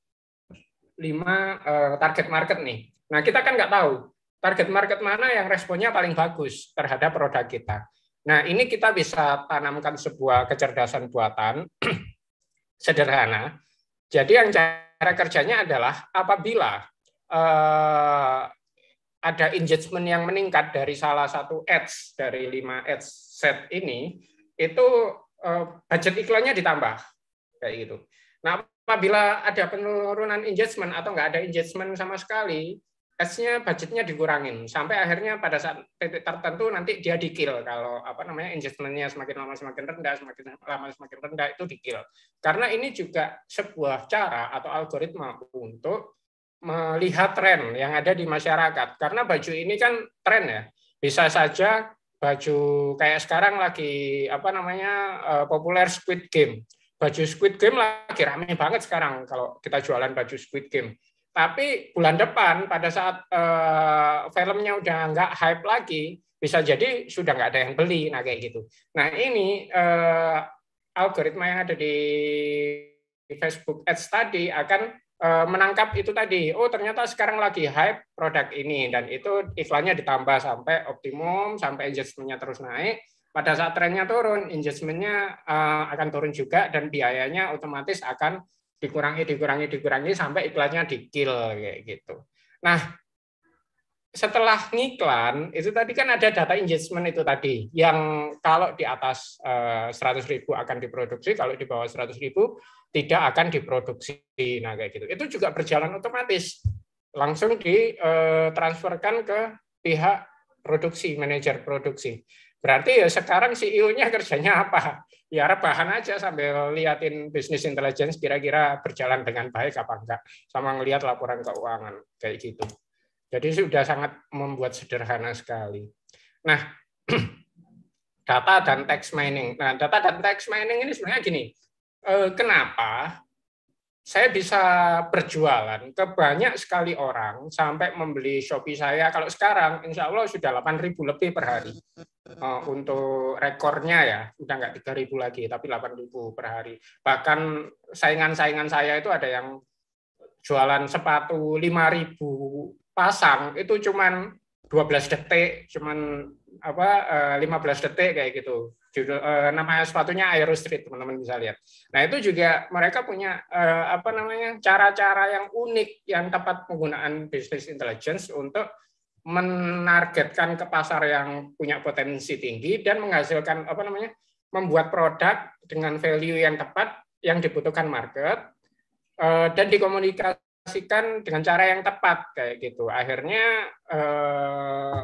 lima eh, target market nih. Nah, kita kan nggak tahu target market mana yang responnya paling bagus terhadap produk kita. Nah, ini kita bisa tanamkan sebuah kecerdasan buatan sederhana. Jadi yang cara kerjanya adalah apabila eh, ada engagement yang meningkat dari salah satu ads dari lima ads set ini, itu eh, budget iklannya ditambah kayak gitu. Nah, apabila ada penurunan engagement atau nggak ada engagement sama sekali, S-nya budgetnya dikurangin sampai akhirnya pada saat titik tertentu nanti dia dikil kalau apa namanya investmentnya semakin lama semakin rendah semakin lama semakin rendah itu dikil karena ini juga sebuah cara atau algoritma untuk melihat tren yang ada di masyarakat karena baju ini kan tren ya bisa saja baju kayak sekarang lagi apa namanya eh, populer Squid Game baju Squid Game lagi rame banget sekarang kalau kita jualan baju Squid Game tapi bulan depan pada saat uh, filmnya udah nggak hype lagi, bisa jadi sudah nggak ada yang beli, nah kayak gitu. Nah ini uh, algoritma yang ada di Facebook Ads tadi akan uh, menangkap itu tadi. Oh ternyata sekarang lagi hype produk ini dan itu iklannya ditambah sampai optimum, sampai engagementnya terus naik pada saat trennya turun, engagementnya uh, akan turun juga dan biayanya otomatis akan dikurangi dikurangi dikurangi sampai iklannya dikil kayak gitu. Nah, setelah ngiklan itu tadi kan ada data engagement itu tadi yang kalau di atas eh, seratus ribu akan diproduksi, kalau di bawah seratus ribu tidak akan diproduksi. Nah, kayak gitu. Itu juga berjalan otomatis. Langsung ditransferkan eh, ke pihak produksi, manajer produksi. Berarti ya sekarang CEO-nya kerjanya apa? ya rebahan aja sambil liatin bisnis intelligence kira-kira berjalan dengan baik apa enggak sama ngelihat laporan keuangan kayak gitu jadi sudah sangat membuat sederhana sekali nah data dan text mining nah data dan text mining ini sebenarnya gini eh, kenapa saya bisa berjualan ke banyak sekali orang sampai membeli Shopee saya. Kalau sekarang, insya Allah sudah 8.000 lebih per hari. Eh, untuk rekornya ya, udah nggak 3.000 lagi, tapi 8.000 per hari. Bahkan saingan-saingan saya itu ada yang jualan sepatu 5.000 pasang, itu cuman 12 detik, cuman apa 15 eh, detik kayak gitu. Judul eh, nama sepatunya Aero Street, teman-teman bisa lihat. Nah, itu juga mereka punya eh, apa namanya? cara-cara yang unik yang tepat penggunaan bisnis intelligence untuk menargetkan ke pasar yang punya potensi tinggi dan menghasilkan apa namanya? membuat produk dengan value yang tepat yang dibutuhkan market dan dikomunikasi komunikasikan dengan cara yang tepat kayak gitu. Akhirnya eh,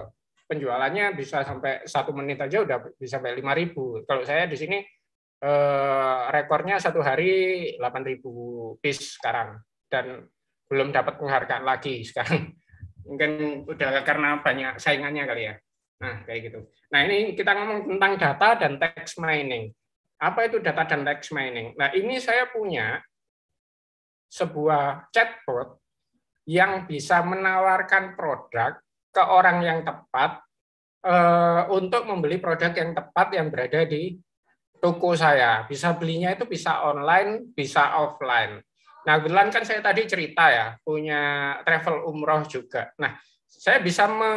penjualannya bisa sampai satu menit aja udah bisa sampai lima ribu Kalau saya di sini eh, rekornya satu hari delapan ribu piece sekarang dan belum dapat penghargaan lagi sekarang. Mungkin udah karena banyak saingannya kali ya. Nah, kayak gitu. Nah, ini kita ngomong tentang data dan text mining. Apa itu data dan text mining? Nah, ini saya punya sebuah chatbot yang bisa menawarkan produk ke orang yang tepat eh, untuk membeli produk yang tepat yang berada di toko saya. Bisa belinya itu bisa online, bisa offline. Nah, kebetulan kan saya tadi cerita ya, punya travel umroh juga. Nah, saya bisa me,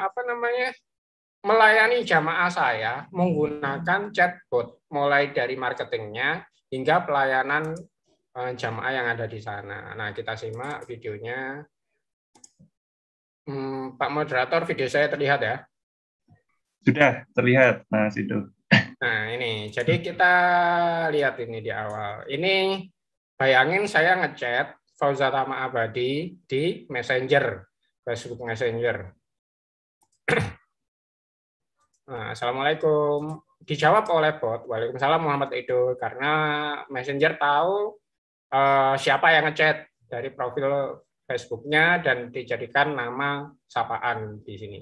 apa namanya? melayani jamaah saya menggunakan chatbot mulai dari marketingnya hingga pelayanan Eh, jamaah yang ada di sana. Nah, kita simak videonya. Hmm, Pak moderator, video saya terlihat ya?
Sudah terlihat, Mas Ido.
Nah, ini. Jadi kita lihat ini di awal. Ini bayangin saya ngechat Fauzatama Abadi di Messenger, Facebook Messenger. Nah, Assalamualaikum. Dijawab oleh bot, Waalaikumsalam Muhammad Ido, karena Messenger tahu Eh, siapa yang ngechat dari profil Facebooknya dan dijadikan nama sapaan di sini.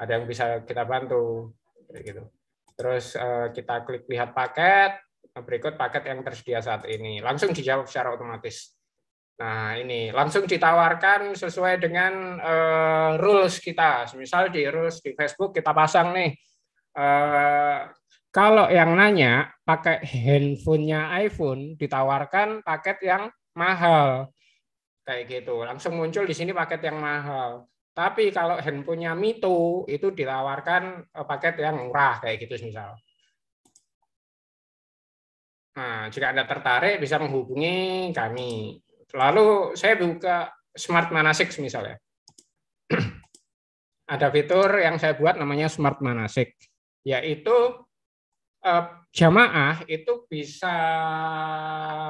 Ada yang bisa kita bantu, gitu. Terus eh, kita klik lihat paket, berikut paket yang tersedia saat ini. Langsung dijawab secara otomatis. Nah ini langsung ditawarkan sesuai dengan eh, rules kita. Misal di rules di Facebook kita pasang nih kalau yang nanya pakai handphonenya iPhone ditawarkan paket yang mahal kayak gitu. Langsung muncul di sini paket yang mahal. Tapi kalau handphonenya Mito itu ditawarkan eh, paket yang murah kayak gitu misal. Nah, jika Anda tertarik bisa menghubungi kami. Lalu saya buka Smart Manasik misalnya. Ada fitur yang saya buat namanya Smart Manasik, yaitu Eh, jamaah itu bisa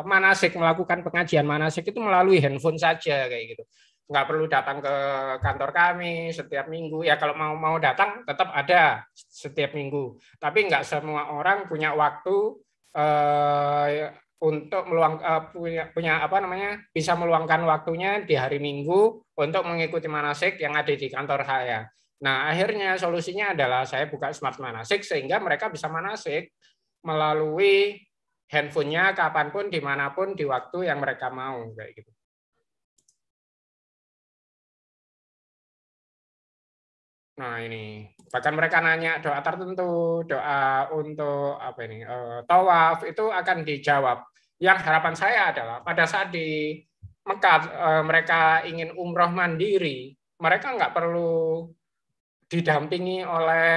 manasik melakukan pengajian manasik itu melalui handphone saja kayak gitu nggak perlu datang ke kantor kami setiap minggu ya kalau mau mau datang tetap ada setiap minggu tapi nggak semua orang punya waktu eh, untuk meluang eh, punya punya apa namanya bisa meluangkan waktunya di hari minggu untuk mengikuti manasik yang ada di kantor saya Nah, akhirnya solusinya adalah saya buka smart manasik sehingga mereka bisa manasik melalui handphonenya kapanpun, dimanapun, di waktu yang mereka mau. Kayak gitu.
Nah ini bahkan mereka
nanya doa tertentu, doa untuk apa ini eh, tawaf itu akan dijawab. Yang harapan saya adalah pada saat di Mekah eh, mereka ingin umroh mandiri, mereka nggak perlu didampingi oleh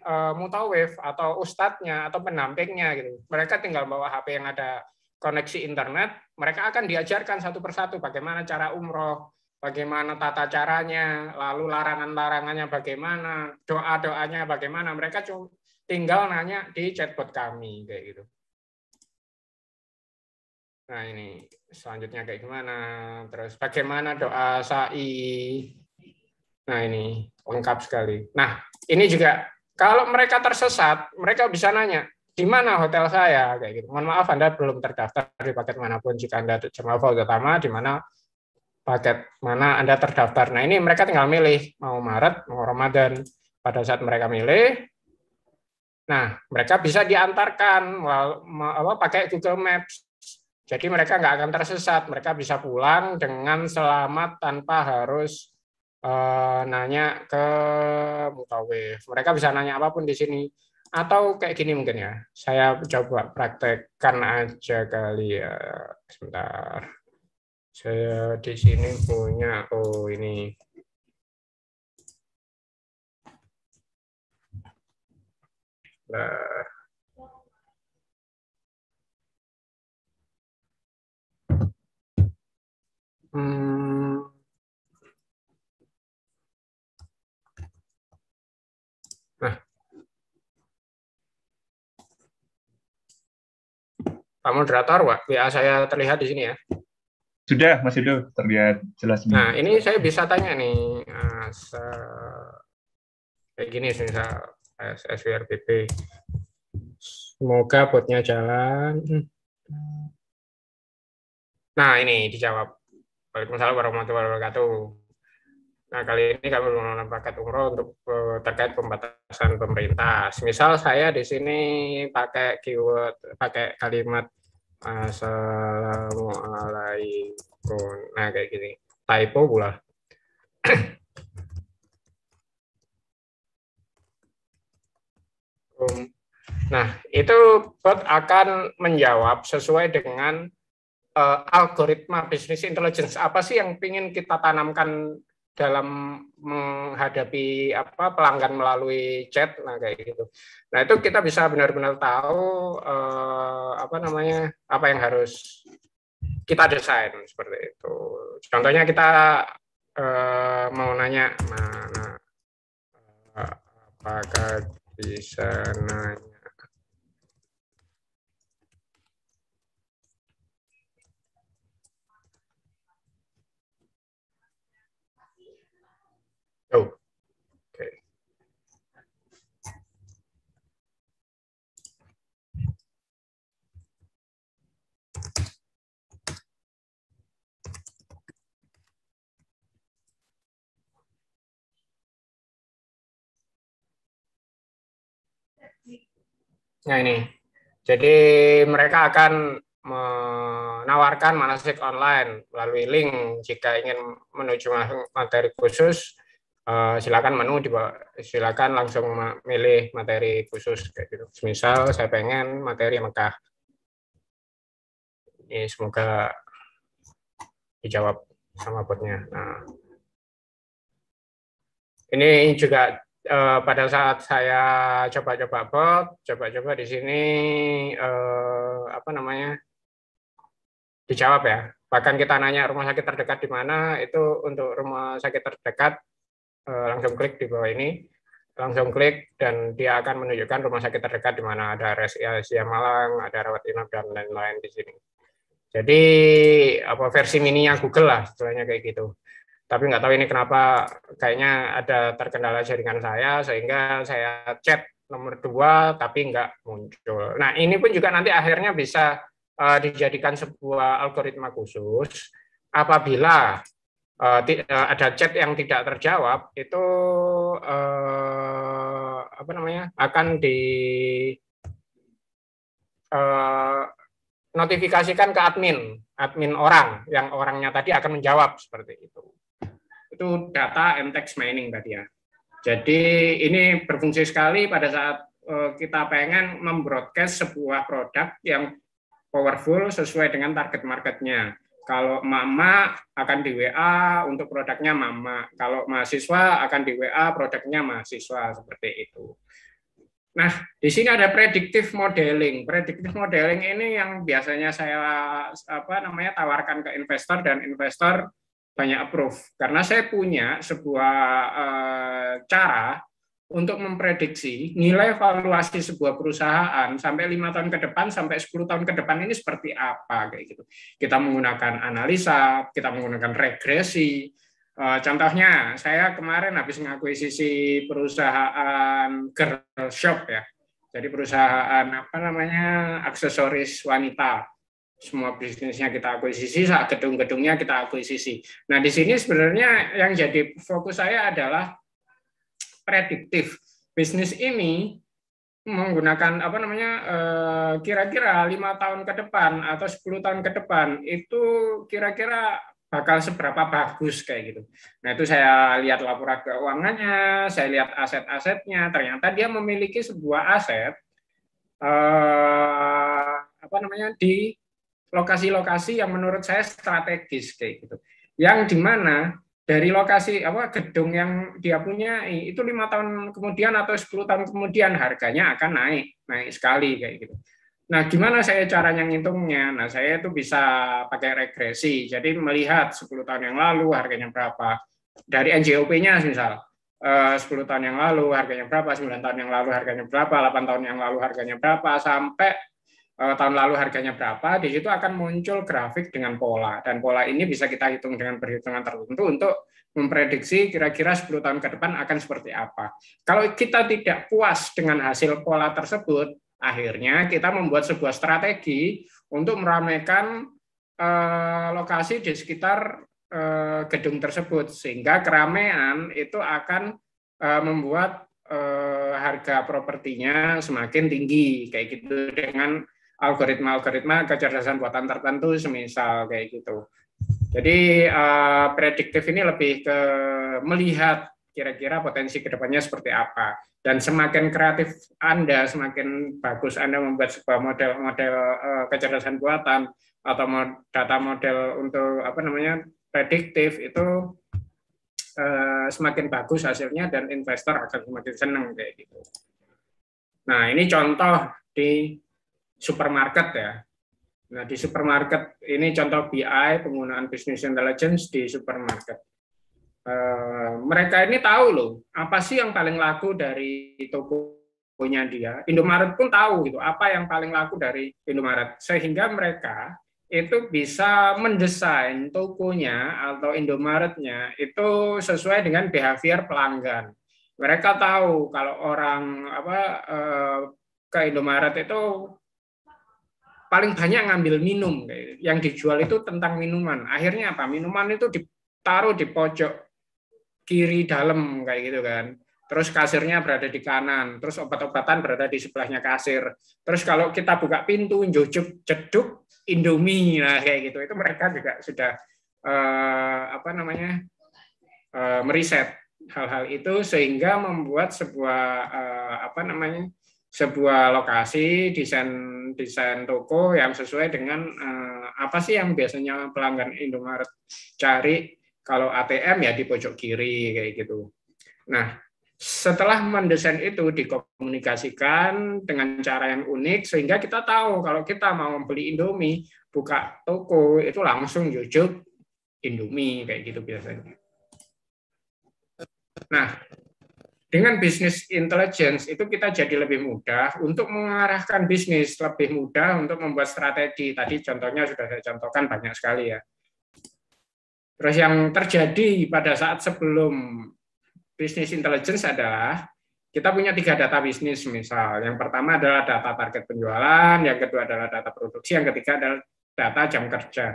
uh, mutawif atau ustadznya atau pendampingnya gitu. Mereka tinggal bawa HP yang ada koneksi internet, mereka akan diajarkan satu persatu bagaimana cara umroh, bagaimana tata caranya, lalu larangan-larangannya bagaimana, doa-doanya bagaimana. Mereka cuma tinggal nanya di chatbot kami kayak gitu. Nah ini selanjutnya kayak gimana, terus bagaimana doa sa'i. Nah ini lengkap sekali. Nah, ini juga kalau mereka tersesat, mereka bisa nanya, di mana hotel saya? Kayak gitu. Mohon maaf, Anda belum terdaftar di paket manapun jika Anda Jemawa utama, di mana paket mana Anda terdaftar. Nah, ini mereka tinggal milih, mau Maret, mau Ramadan. Pada saat mereka milih, nah, mereka bisa diantarkan apa, pakai Google Maps. Jadi mereka nggak akan tersesat, mereka bisa pulang dengan selamat tanpa harus uh, nanya ke Mutawif. Mereka bisa nanya apapun di sini. Atau kayak gini mungkin ya. Saya coba praktekkan aja kali ya. Sebentar. Saya di sini punya,
oh ini. Nah. Hmm.
moderator, waktu WA ya, saya terlihat di sini ya.
Sudah, Mas Yudo, terlihat jelas. Nah,
ini saya bisa tanya nih, eh, se... kayak gini misal SWRPP. Semoga botnya jalan. Nah, ini dijawab. Waalaikumsalam warahmatullahi wabarakatuh. Nah, kali ini kami menggunakan paket umroh untuk eh, terkait pembatasan pemerintah. Misal saya di sini pakai keyword, pakai kalimat Assalamualaikum. Nah, kayak gini. Typo pula. nah, itu bot akan menjawab sesuai dengan uh, algoritma bisnis intelligence apa sih yang ingin kita tanamkan dalam menghadapi apa pelanggan melalui chat nah kayak gitu nah itu kita bisa benar-benar tahu eh, apa namanya apa yang harus kita desain seperti itu contohnya kita eh, mau nanya mana eh, apakah
bisa nanya
Nah ini. Jadi mereka akan menawarkan manasik online melalui link jika ingin menuju materi khusus eh, silakan menu di silakan langsung milih materi khusus kayak gitu. Misal saya pengen materi Mekah. Ini semoga dijawab sama botnya. Nah, ini juga Eh, pada saat saya coba-coba bot, coba-coba di sini uh, apa namanya dijawab ya. Bahkan kita nanya rumah sakit terdekat di mana, itu untuk rumah sakit terdekat uh, langsung klik di bawah ini, langsung klik dan dia akan menunjukkan rumah sakit terdekat di mana ada RSI Malang, ada rawat inap dan lain-lain di sini. Jadi apa versi mininya Google lah, istilahnya kayak gitu tapi nggak tahu ini kenapa kayaknya ada terkendala jaringan saya sehingga saya chat nomor dua tapi nggak muncul. Nah ini pun juga nanti akhirnya bisa uh, dijadikan sebuah algoritma khusus apabila uh, ada chat yang tidak terjawab itu uh, apa namanya akan di uh, notifikasikan ke admin admin orang yang orangnya tadi akan menjawab seperti itu itu data and text mining tadi ya. Jadi ini berfungsi sekali pada saat eh, kita pengen membroadcast sebuah produk yang powerful sesuai dengan target marketnya. Kalau mama akan di WA untuk produknya mama, kalau mahasiswa akan di WA produknya mahasiswa seperti itu. Nah, di sini ada predictive modeling. Predictive modeling ini yang biasanya saya apa namanya tawarkan ke investor dan investor banyak approve karena saya punya sebuah eh, cara untuk memprediksi nilai valuasi sebuah perusahaan sampai lima tahun ke depan sampai 10 tahun ke depan ini seperti apa kayak gitu. Kita menggunakan analisa, kita menggunakan regresi. Eh, contohnya, saya kemarin habis mengakuisisi perusahaan girl shop ya. Jadi perusahaan apa namanya aksesoris wanita semua bisnisnya kita akuisisi, saat gedung-gedungnya kita akuisisi. Nah, di sini sebenarnya yang jadi fokus saya adalah prediktif. Bisnis ini menggunakan apa namanya eh, kira-kira lima -kira tahun ke depan atau 10 tahun ke depan itu kira-kira bakal seberapa bagus kayak gitu. Nah itu saya lihat laporan keuangannya, saya lihat aset-asetnya. Ternyata dia memiliki sebuah aset eh, apa namanya di lokasi-lokasi yang menurut saya strategis kayak gitu. Yang di mana dari lokasi apa gedung yang dia punya itu lima tahun kemudian atau 10 tahun kemudian harganya akan naik naik sekali kayak gitu. Nah, gimana saya caranya ngitungnya? Nah, saya itu bisa pakai regresi. Jadi melihat 10 tahun yang lalu harganya berapa dari NJOP-nya misal. 10 eh, tahun yang lalu harganya berapa, 9 tahun yang lalu harganya berapa, 8 tahun yang lalu harganya berapa sampai Eh, tahun lalu harganya berapa, di situ akan muncul grafik dengan pola. Dan pola ini bisa kita hitung dengan perhitungan tertentu untuk memprediksi kira-kira 10 tahun ke depan akan seperti apa. Kalau kita tidak puas dengan hasil pola tersebut, akhirnya kita membuat sebuah strategi untuk meramaikan eh, lokasi di sekitar eh, gedung tersebut. Sehingga keramaian itu akan membuat harga propertinya semakin tinggi. Kayak gitu dengan algoritma-algoritma kecerdasan buatan tertentu semisal kayak gitu. Jadi uh, prediktif ini lebih ke melihat kira-kira potensi kedepannya seperti apa. Dan semakin kreatif Anda, semakin bagus Anda membuat sebuah model-model uh, kecerdasan buatan atau data model untuk apa namanya prediktif itu uh, semakin bagus hasilnya dan investor akan semakin senang kayak gitu. Nah ini contoh di supermarket ya. Nah, di supermarket ini contoh BI penggunaan business intelligence di supermarket. E, mereka ini tahu loh apa sih yang paling laku dari tokonya dia. Indomaret pun tahu gitu apa yang paling laku dari Indomaret sehingga mereka itu bisa mendesain tokonya atau Indomaretnya itu sesuai dengan behavior pelanggan. Mereka tahu kalau orang apa eh, ke Indomaret itu paling banyak ngambil minum yang dijual itu tentang minuman akhirnya apa minuman itu ditaruh di pojok kiri dalam kayak gitu kan terus kasirnya berada di kanan terus obat-obatan berada di sebelahnya kasir terus kalau kita buka pintu jujuk jeduk indomie nah kayak gitu itu mereka juga sudah eh, apa namanya eh, meriset hal-hal itu sehingga membuat sebuah eh, apa namanya sebuah lokasi desain desain toko yang sesuai dengan uh, apa sih yang biasanya pelanggan Indomaret cari kalau ATM ya di pojok kiri kayak gitu. Nah, setelah mendesain itu dikomunikasikan dengan cara yang unik sehingga kita tahu kalau kita mau beli Indomie buka toko itu langsung jujuk Indomie kayak gitu biasanya. Nah, dengan bisnis intelligence itu kita jadi lebih mudah untuk mengarahkan bisnis lebih mudah untuk membuat strategi tadi contohnya sudah saya contohkan banyak sekali ya terus yang terjadi pada saat sebelum bisnis intelligence adalah kita punya tiga data bisnis misal yang pertama adalah data target penjualan yang kedua adalah data produksi yang ketiga adalah data jam kerja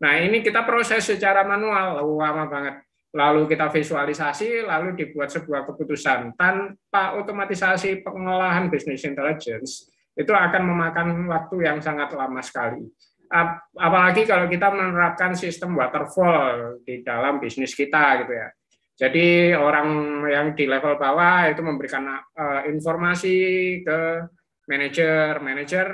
nah ini kita proses secara manual lama banget lalu kita visualisasi, lalu dibuat sebuah keputusan. Tanpa otomatisasi pengolahan bisnis intelligence, itu akan memakan waktu yang sangat lama sekali. Apalagi kalau kita menerapkan sistem waterfall di dalam bisnis kita gitu ya. Jadi orang yang di level bawah itu memberikan uh, informasi ke manajer, manajer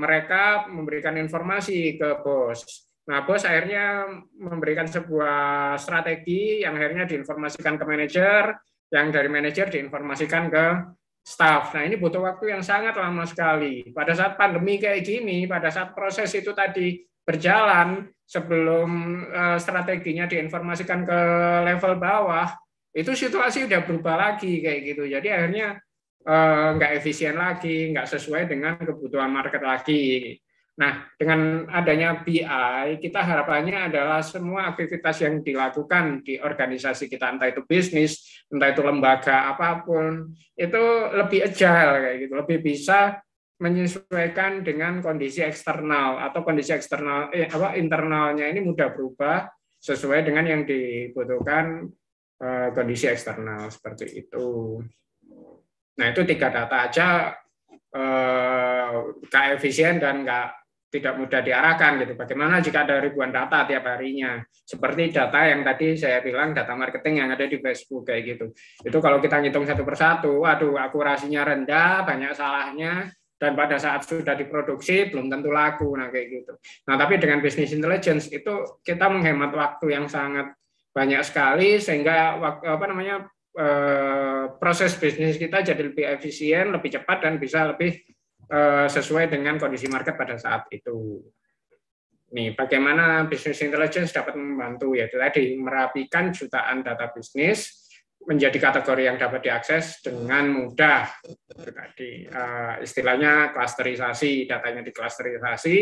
mereka memberikan informasi ke bos Nah, bos akhirnya memberikan sebuah strategi yang akhirnya diinformasikan ke manajer, yang dari manajer diinformasikan ke staff. Nah, ini butuh waktu yang sangat lama sekali. Pada saat pandemi kayak gini, pada saat proses itu tadi berjalan sebelum eh, strateginya diinformasikan ke level bawah, itu situasi udah berubah lagi kayak gitu. Jadi akhirnya eh, nggak efisien lagi, nggak sesuai dengan kebutuhan market lagi. Nah, dengan adanya BI, kita harapannya adalah semua aktivitas yang dilakukan di organisasi kita, entah itu bisnis, entah itu lembaga apapun, itu lebih agile kayak gitu, lebih bisa menyesuaikan dengan kondisi eksternal atau kondisi eksternal eh, apa internalnya ini mudah berubah sesuai dengan yang dibutuhkan eh, kondisi eksternal seperti itu. Nah, itu tiga data aja eh, efisien dan nggak tidak mudah diarahkan gitu. Bagaimana jika ada ribuan data tiap harinya? Seperti data yang tadi saya bilang data marketing yang ada di Facebook kayak gitu. Itu kalau kita ngitung satu persatu, waduh akurasinya rendah, banyak salahnya dan pada saat sudah diproduksi belum tentu laku nah kayak gitu. Nah, tapi dengan business intelligence itu kita menghemat waktu yang sangat banyak sekali sehingga apa namanya eh, proses bisnis kita jadi lebih efisien, lebih cepat dan bisa lebih Eh, sesuai dengan kondisi market pada saat itu. Nih, bagaimana bisnis intelligence dapat membantu ya, tadi merapikan jutaan data bisnis menjadi kategori yang dapat diakses dengan mudah. tadi uh, istilahnya klasterisasi, datanya diklasterisasi,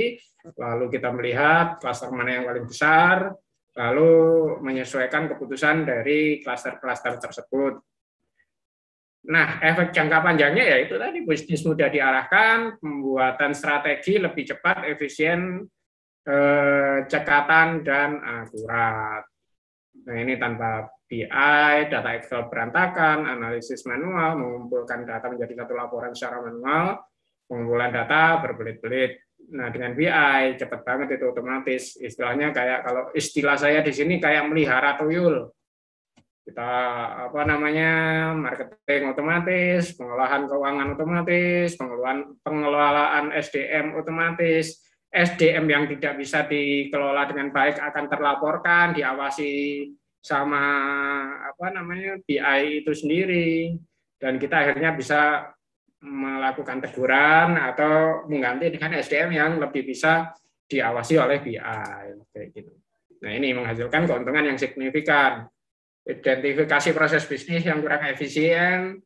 lalu kita melihat klaster mana yang paling besar, lalu menyesuaikan keputusan dari klaster-klaster tersebut Nah, efek jangka panjangnya ya itu tadi bisnis mudah diarahkan, pembuatan strategi lebih cepat, efisien, eh, cekatan dan akurat. Nah, ini tanpa BI, data Excel berantakan, analisis manual, mengumpulkan data menjadi satu laporan secara manual, pengumpulan data berbelit-belit. Nah, dengan BI cepat banget itu otomatis. Istilahnya kayak kalau istilah saya di sini kayak melihara tuyul kita apa namanya marketing otomatis, pengolahan keuangan otomatis, pengelolaan pengelolaan SDM otomatis, SDM yang tidak bisa dikelola dengan baik akan terlaporkan, diawasi sama apa namanya BI itu sendiri dan kita akhirnya bisa melakukan teguran atau mengganti dengan SDM yang lebih bisa diawasi oleh BI kayak gitu. Nah, ini menghasilkan keuntungan yang signifikan identifikasi proses bisnis yang kurang efisien,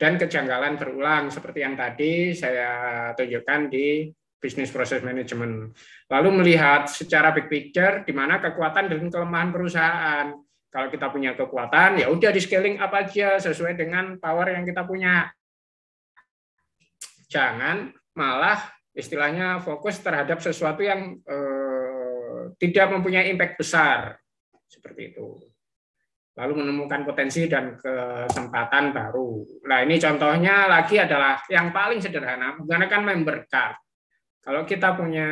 dan kejanggalan berulang seperti yang tadi saya tunjukkan di bisnis proses manajemen. Lalu melihat secara big picture di mana kekuatan dan kelemahan perusahaan. Kalau kita punya kekuatan, ya udah di scaling apa aja sesuai dengan power yang kita punya. Jangan malah istilahnya fokus terhadap sesuatu yang eh, tidak mempunyai impact besar seperti itu lalu menemukan potensi dan kesempatan baru. Nah, ini contohnya lagi adalah yang paling sederhana, menggunakan member card. Kalau kita punya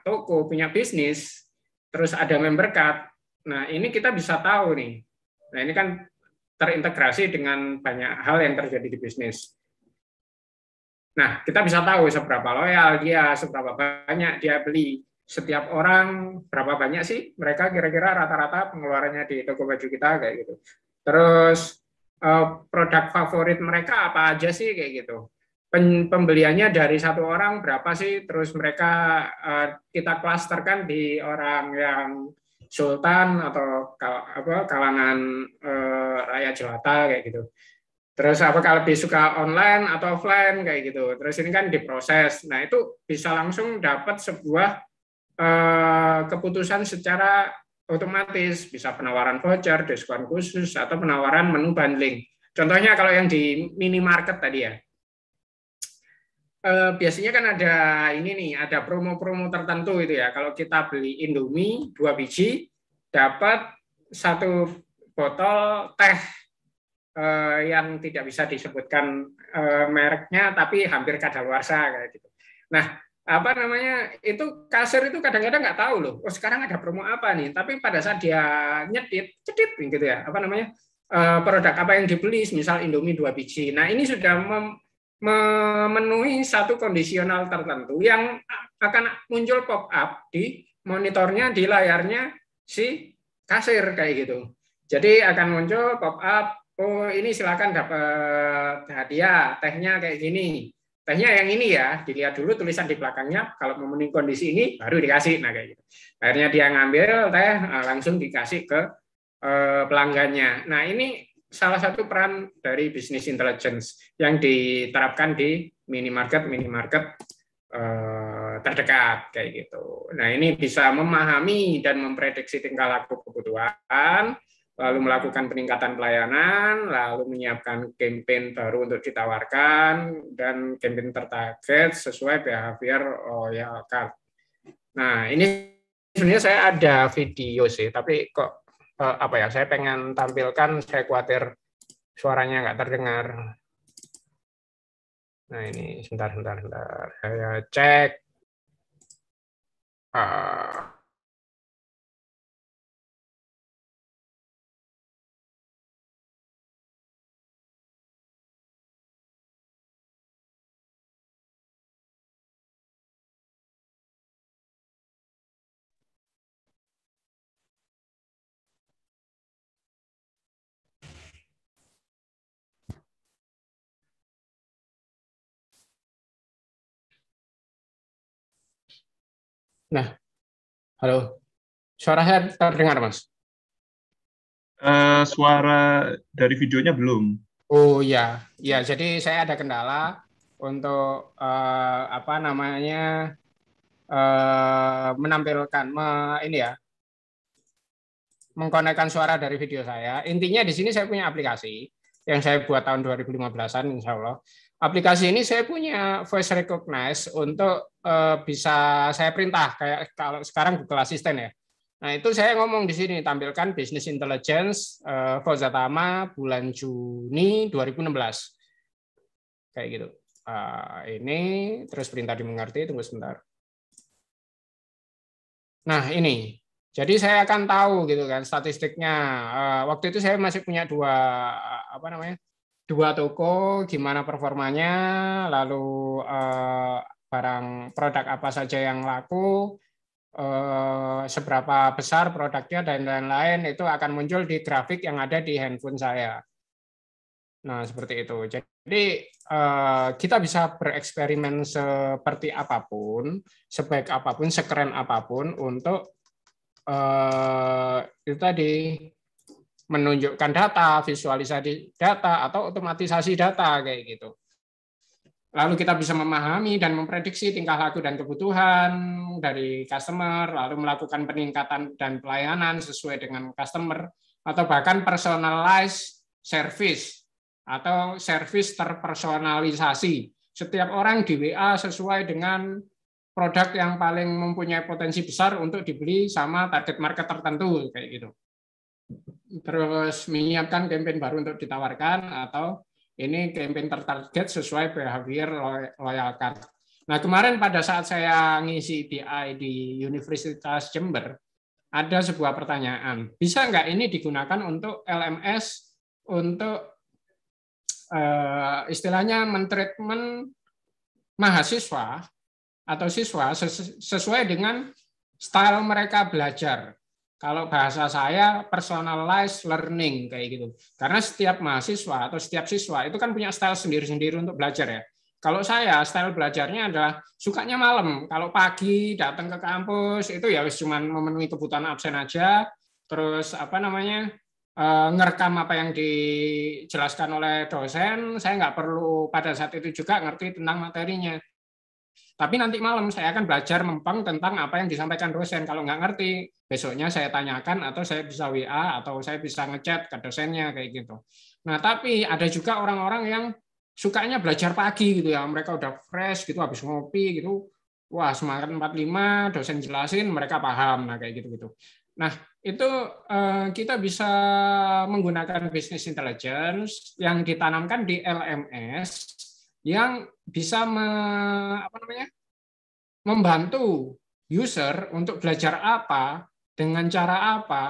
toko, punya bisnis, terus ada member card, nah ini kita bisa tahu nih. Nah, ini kan terintegrasi dengan banyak hal yang terjadi di bisnis. Nah, kita bisa tahu seberapa loyal dia, seberapa banyak dia beli setiap orang berapa banyak sih mereka kira-kira rata-rata pengeluarannya di toko baju kita kayak gitu. Terus eh, produk favorit mereka apa aja sih kayak gitu. Pembeliannya dari satu orang berapa sih? Terus mereka eh, kita klasterkan di orang yang sultan atau apa kalangan eh, rakyat jelata kayak gitu. Terus apa kalau lebih suka online atau offline kayak gitu. Terus ini kan diproses. Nah, itu bisa langsung dapat sebuah Eh, keputusan secara otomatis, bisa penawaran voucher, diskon khusus, atau penawaran menu bundling. Contohnya kalau yang di minimarket tadi ya, eh, biasanya kan ada ini nih, ada promo-promo tertentu itu ya. Kalau kita beli Indomie dua biji, dapat satu botol teh eh, yang tidak bisa disebutkan mereknya tapi hampir kadaluarsa kayak gitu. Nah, apa namanya itu kasir itu kadang-kadang nggak tahu loh oh sekarang ada promo apa nih tapi pada saat dia nyetit cedit gitu ya apa namanya eh, produk apa yang dibeli misal Indomie dua biji nah ini sudah memenuhi satu kondisional tertentu yang akan muncul pop up di monitornya di layarnya si kasir kayak gitu jadi akan muncul pop up oh ini silakan dapat hadiah tehnya kayak gini tehnya yang ini ya dilihat dulu tulisan di belakangnya kalau memenuhi kondisi ini baru dikasih nah kayak gitu akhirnya dia ngambil teh eh, langsung dikasih ke eh, pelanggannya nah ini salah satu peran dari bisnis intelligence yang diterapkan di minimarket minimarket eh, terdekat kayak gitu nah ini bisa memahami dan memprediksi tingkah laku kebutuhan lalu melakukan peningkatan pelayanan, lalu menyiapkan campaign baru untuk ditawarkan, dan campaign tertarget sesuai behavior loyal oh card. Nah, ini sebenarnya saya ada video sih, tapi kok eh, apa ya, saya pengen tampilkan, saya khawatir suaranya nggak terdengar. Nah,
ini sebentar, sebentar, sebentar. Saya cek. Uh, Nah,
halo. Suara saya terdengar, Mas? Uh, suara dari videonya belum. Oh ya,
ya. Jadi saya ada kendala untuk uh, apa namanya uh, menampilkan me, ini ya mengkonekkan suara dari video saya. Intinya di sini saya punya aplikasi yang saya buat tahun 2015-an, insya Allah aplikasi ini saya punya voice recognize untuk uh, bisa saya perintah kayak kalau sekarang Google Assistant ya. Nah itu saya ngomong di sini tampilkan business intelligence uh, bulan Juni 2016 kayak gitu. Uh, ini terus perintah dimengerti tunggu sebentar. Nah ini jadi saya akan tahu gitu kan statistiknya. waktu itu saya masih punya dua apa namanya dua toko gimana performanya lalu uh, barang produk apa saja yang laku uh, seberapa besar produknya dan lain-lain itu akan muncul di grafik yang ada di handphone saya nah seperti itu jadi uh, kita bisa bereksperimen seperti apapun sebaik apapun sekeren apapun untuk uh, itu tadi menunjukkan data, visualisasi data, atau otomatisasi data kayak gitu. Lalu kita bisa memahami dan memprediksi tingkah laku dan kebutuhan dari customer, lalu melakukan peningkatan dan pelayanan sesuai dengan customer, atau bahkan personalize service atau service terpersonalisasi. Setiap orang di WA sesuai dengan produk yang paling mempunyai potensi besar untuk dibeli sama target market tertentu kayak gitu terus menyiapkan campaign baru untuk ditawarkan atau ini campaign tertarget sesuai behavior loyal card. Nah, kemarin pada saat saya ngisi DI di Universitas Jember, ada sebuah pertanyaan. Bisa nggak ini digunakan untuk LMS untuk uh, istilahnya mentreatment mahasiswa atau siswa sesuai dengan style mereka belajar kalau bahasa saya personalized learning kayak gitu. Karena setiap mahasiswa atau setiap siswa itu kan punya style sendiri-sendiri untuk belajar ya. Kalau saya style belajarnya adalah sukanya malam. Kalau pagi datang ke kampus itu ya cuma memenuhi kebutuhan absen aja. Terus apa namanya eh, ngerekam apa yang dijelaskan oleh dosen. Saya nggak perlu pada saat itu juga ngerti tentang materinya. Tapi nanti malam saya akan belajar mempeng tentang apa yang disampaikan dosen. Kalau nggak ngerti, besoknya saya tanyakan atau saya bisa WA atau saya bisa ngechat ke dosennya kayak gitu. Nah, tapi ada juga orang-orang yang sukanya belajar pagi gitu ya. Mereka udah fresh gitu habis ngopi gitu. Wah, semangat 45, dosen jelasin, mereka paham. Nah, kayak gitu-gitu. Nah, itu eh, kita bisa menggunakan business intelligence yang ditanamkan di LMS yang bisa me, apa namanya, membantu user untuk belajar apa dengan cara apa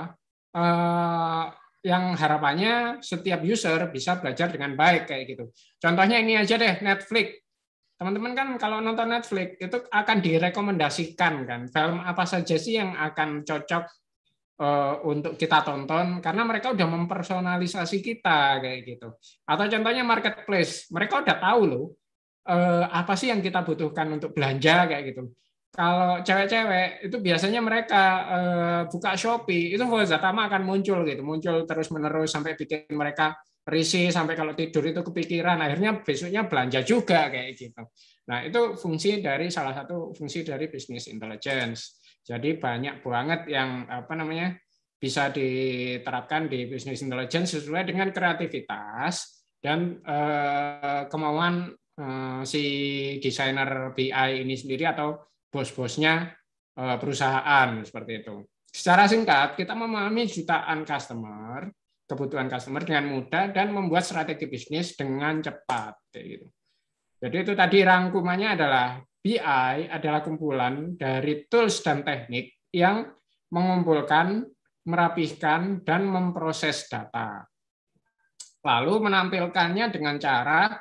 eh, yang harapannya setiap user bisa belajar dengan baik kayak gitu. Contohnya ini aja deh Netflix. Teman-teman kan kalau nonton Netflix itu akan direkomendasikan kan film apa saja sih yang akan cocok Eh, untuk kita tonton karena mereka udah mempersonalisasi kita kayak gitu. Atau contohnya marketplace, mereka udah tahu loh eh, apa sih yang kita butuhkan untuk belanja kayak gitu. Kalau cewek-cewek itu biasanya mereka eh, buka Shopee, itu Zatama akan muncul gitu, muncul terus-menerus sampai bikin mereka risih sampai kalau tidur itu kepikiran, akhirnya besoknya belanja juga kayak gitu. Nah, itu fungsi dari salah satu fungsi dari bisnis intelligence. Jadi banyak banget yang apa namanya bisa diterapkan di bisnis intelijen sesuai dengan kreativitas dan eh, kemauan eh, si desainer BI ini sendiri atau bos-bosnya eh, perusahaan seperti itu. Secara singkat, kita memahami jutaan customer, kebutuhan customer dengan mudah dan membuat strategi bisnis dengan cepat. Gitu. Jadi itu tadi rangkumannya adalah BI adalah kumpulan dari tools dan teknik yang mengumpulkan, merapihkan, dan memproses data. Lalu menampilkannya dengan cara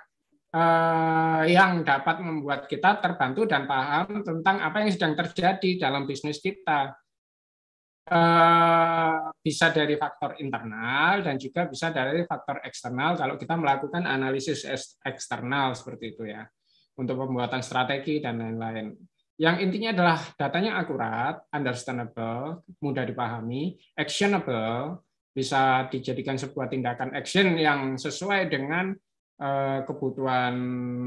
eh, yang dapat membuat kita terbantu dan paham tentang apa yang sedang terjadi dalam bisnis kita eh, bisa dari faktor internal dan juga bisa dari faktor eksternal kalau kita melakukan analisis eksternal seperti itu ya untuk pembuatan strategi dan lain-lain. Yang intinya adalah datanya akurat, understandable, mudah dipahami, actionable, bisa dijadikan sebuah tindakan action yang sesuai dengan eh, kebutuhan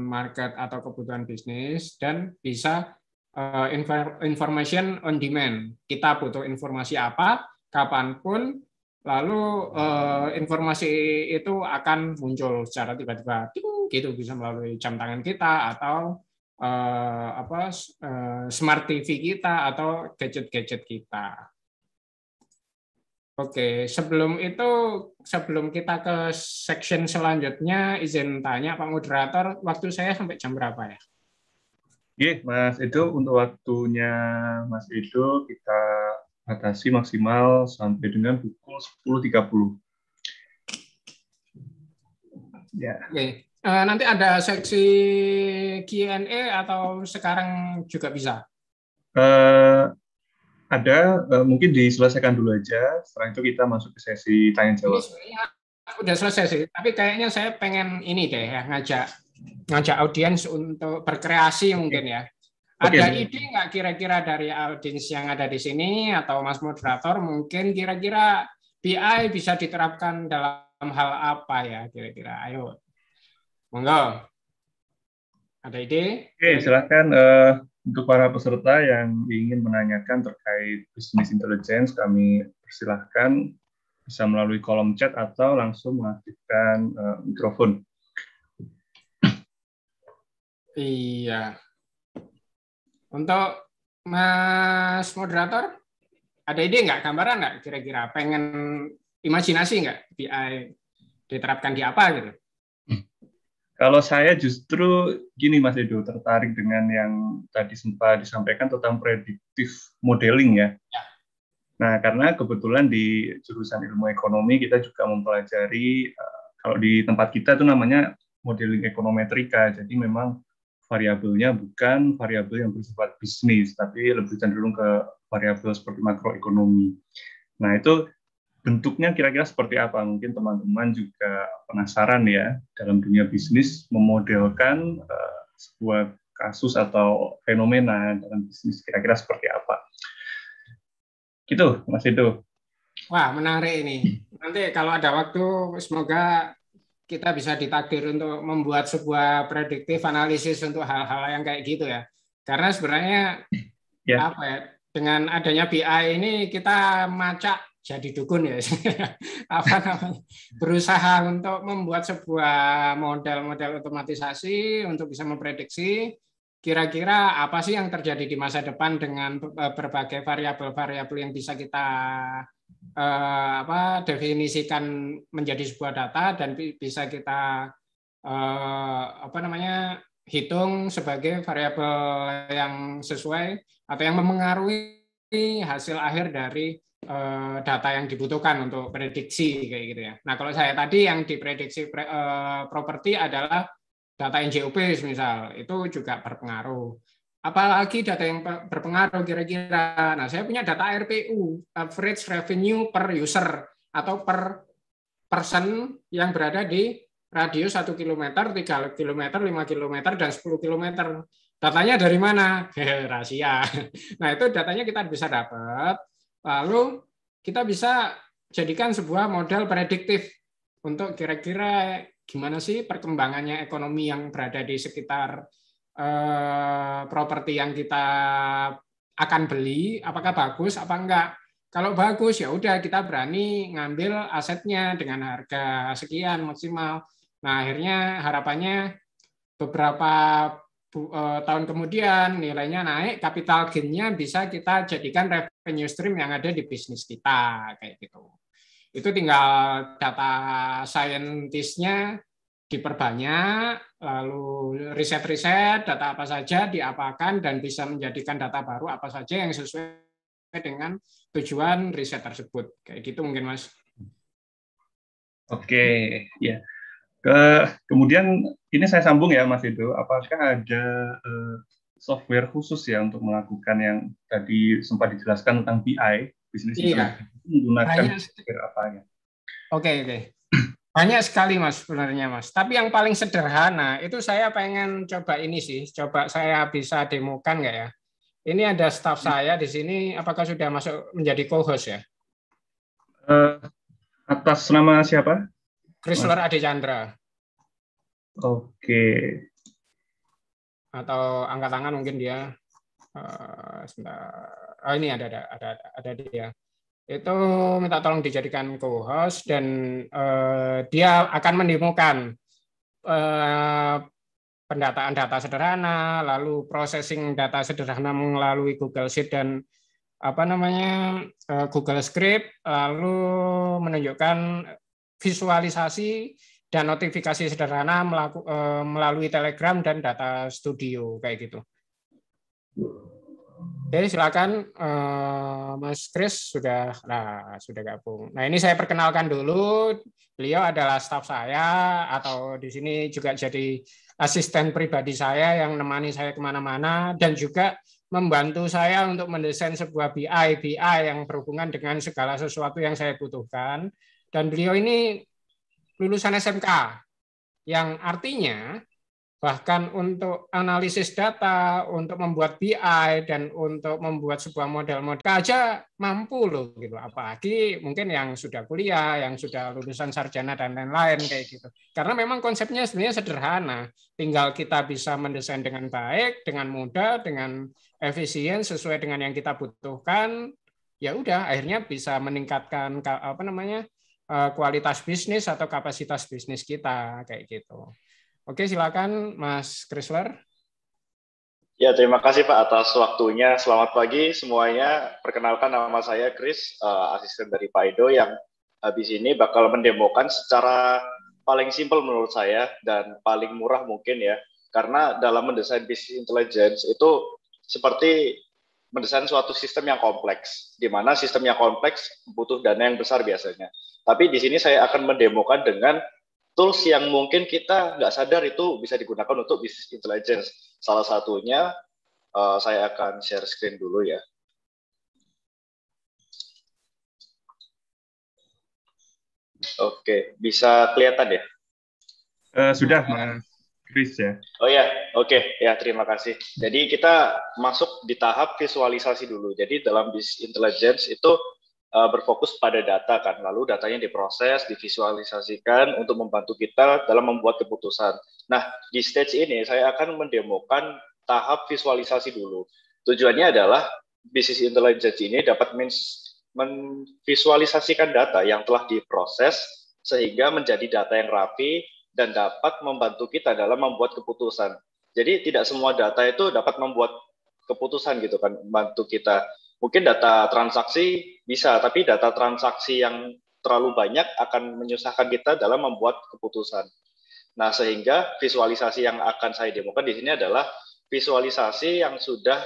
market atau kebutuhan bisnis dan bisa eh, information on demand. Kita butuh informasi apa, kapanpun, lalu eh, informasi itu akan muncul secara tiba-tiba gitu bisa melalui jam tangan kita atau eh, apa eh, smart TV kita atau gadget-gadget kita. Oke, sebelum itu sebelum kita ke section selanjutnya izin tanya Pak moderator, waktu saya sampai jam berapa ya?
Iya, Mas itu untuk waktunya Mas Edo kita batasi maksimal sampai dengan pukul 10.30.
Ya. Oke. Uh, nanti ada seksi Q&A atau sekarang
juga bisa? Uh, ada, uh, mungkin diselesaikan dulu aja. Setelah itu kita masuk ke sesi tanya jawab.
Sudah selesai sih, tapi kayaknya saya pengen ini deh ya, ngajak ngajak audiens untuk berkreasi mungkin ya. Okay. Ada ide nggak kira-kira dari audiens yang ada di sini atau Mas moderator mungkin kira-kira BI bisa diterapkan dalam hal apa ya kira-kira? Ayo,
monggo. Ada ide? Oke, okay, silakan uh, untuk para peserta yang ingin menanyakan terkait bisnis intelligence kami persilahkan bisa melalui kolom chat atau langsung mengaktifkan uh, mikrofon.
Iya, untuk Mas moderator, ada ide nggak, gambaran nggak kira-kira? Pengen imajinasi nggak BI diterapkan di apa gitu?
Kalau saya justru gini Mas Edo, tertarik dengan yang tadi sempat disampaikan tentang prediktif modeling ya. ya. Nah, karena kebetulan di jurusan ilmu ekonomi kita juga mempelajari, eh, kalau di tempat kita itu namanya modeling ekonometrika, jadi memang variabelnya bukan variabel yang bersifat bisnis, tapi lebih cenderung ke variabel seperti makroekonomi. Nah, itu bentuknya kira-kira seperti apa? Mungkin teman-teman juga penasaran ya dalam dunia bisnis memodelkan uh, sebuah kasus atau fenomena dalam bisnis kira-kira seperti apa. Gitu, Mas Edo.
Wah, menarik ini. Nanti kalau ada waktu, semoga kita bisa ditakdir untuk membuat sebuah prediktif analisis untuk hal-hal yang kayak gitu ya. Karena sebenarnya ya. apa ya? Dengan adanya BI ini kita macak jadi dukun ya. apa namanya? Berusaha untuk membuat sebuah model-model otomatisasi untuk bisa memprediksi kira-kira apa sih yang terjadi di masa depan dengan eh, berbagai variabel-variabel yang bisa kita Eh, apa definisikan menjadi sebuah data dan bisa kita eh, apa namanya hitung sebagai variabel yang sesuai atau yang memengaruhi hasil akhir dari eh, data yang dibutuhkan untuk prediksi kayak gitu ya. Nah kalau saya tadi yang diprediksi properti adalah data NJOP misal itu juga berpengaruh. Apalagi data yang berpengaruh kira-kira. Nah, saya punya data RPU, average revenue per user atau per person yang berada di radius 1 km, 3 km, 5 km, dan 10 km. Datanya dari mana? Rahasia. Nah, itu datanya kita bisa dapat. Lalu kita bisa jadikan sebuah model prediktif untuk kira-kira gimana sih perkembangannya ekonomi yang berada di sekitar Eh, properti yang kita akan beli apakah bagus apa enggak kalau bagus ya udah kita berani ngambil asetnya dengan harga sekian maksimal nah akhirnya harapannya beberapa eh, tahun kemudian nilainya naik, capital gainnya bisa kita jadikan revenue stream yang ada di bisnis kita kayak gitu. Itu tinggal data saintisnya diperbanyak, lalu riset-riset data apa saja diapakan dan bisa menjadikan data baru apa saja yang sesuai dengan tujuan riset tersebut. Kayak gitu mungkin Mas.
Oke, ya. Ke, kemudian ini saya sambung ya Mas itu, apakah ada eh, software khusus ya untuk melakukan yang tadi sempat dijelaskan tentang BI, bisnis iya. menggunakan software apa ya? Oke, oke.
Banyak sekali mas sebenarnya mas. Tapi yang paling sederhana itu saya pengen coba ini sih. Coba saya bisa demokan nggak ya? Ini ada staff hmm. saya di sini. Apakah sudah masuk menjadi co-host ya?
Uh, atas nama siapa?
Chrysler Adi Chandra. Oke. Okay. Atau angkat tangan mungkin dia. Uh, Oh, ini ada ada ada ada dia itu minta tolong dijadikan co-host dan uh, dia akan menemukan uh, eh, pendataan data sederhana, lalu processing data sederhana melalui Google Sheet dan apa namanya uh, Google Script, lalu menunjukkan visualisasi dan notifikasi sederhana melaku, uh, melalui Telegram dan data Studio kayak gitu. Jadi silakan uh, Mas Kris sudah nah, sudah gabung. Nah, ini saya perkenalkan dulu. Beliau adalah staf saya atau di sini juga jadi asisten pribadi saya yang menemani saya kemana-mana dan juga membantu saya untuk mendesain sebuah BI BI yang berhubungan dengan segala sesuatu yang saya butuhkan. Dan beliau ini lulusan SMK, yang artinya bahkan untuk analisis data, untuk membuat BI dan untuk membuat sebuah model-model aja mampu loh gitu. Apalagi mungkin yang sudah kuliah, yang sudah lulusan sarjana dan lain-lain kayak gitu. Karena memang konsepnya sebenarnya sederhana, tinggal kita bisa mendesain dengan baik, dengan mudah, dengan efisien sesuai dengan yang kita butuhkan. Ya udah, akhirnya bisa meningkatkan apa namanya? Eh, kualitas bisnis atau kapasitas bisnis kita kayak gitu. Oke, silakan Mas Chrysler.
Ya, terima kasih Pak atas waktunya. Selamat pagi semuanya. Perkenalkan nama saya Chris, eh, asisten dari Pak Edo yang habis ini bakal mendemokan secara paling simpel menurut saya dan paling murah mungkin ya. Karena dalam mendesain bisnis intelligence itu seperti mendesain suatu sistem yang kompleks, di mana sistem yang kompleks butuh dana yang besar biasanya. Tapi di sini saya akan mendemokan dengan tools yang mungkin kita nggak sadar itu bisa digunakan untuk bisnis intelligence. Salah satunya uh, saya akan share screen dulu ya. Oke, bisa kelihatan ya?
Uh, sudah, Mas Chris ya.
Oh ya, oke okay. ya terima kasih. Jadi kita masuk di tahap visualisasi dulu. Jadi dalam business intelligence itu uh, berfokus pada data kan. Lalu datanya diproses, divisualisasikan untuk membantu kita dalam membuat keputusan. Nah, di stage ini saya akan mendemokan tahap visualisasi dulu. Tujuannya adalah bisnis intelligence ini dapat menvisualisasikan data yang telah diproses sehingga menjadi data yang rapi dan dapat membantu kita dalam membuat keputusan. Jadi tidak semua data itu dapat membuat keputusan gitu kan, membantu kita. Mungkin data transaksi bisa, tapi data transaksi yang terlalu banyak akan menyusahkan kita dalam membuat keputusan. Nah, sehingga visualisasi yang akan saya demokan di sini adalah visualisasi yang sudah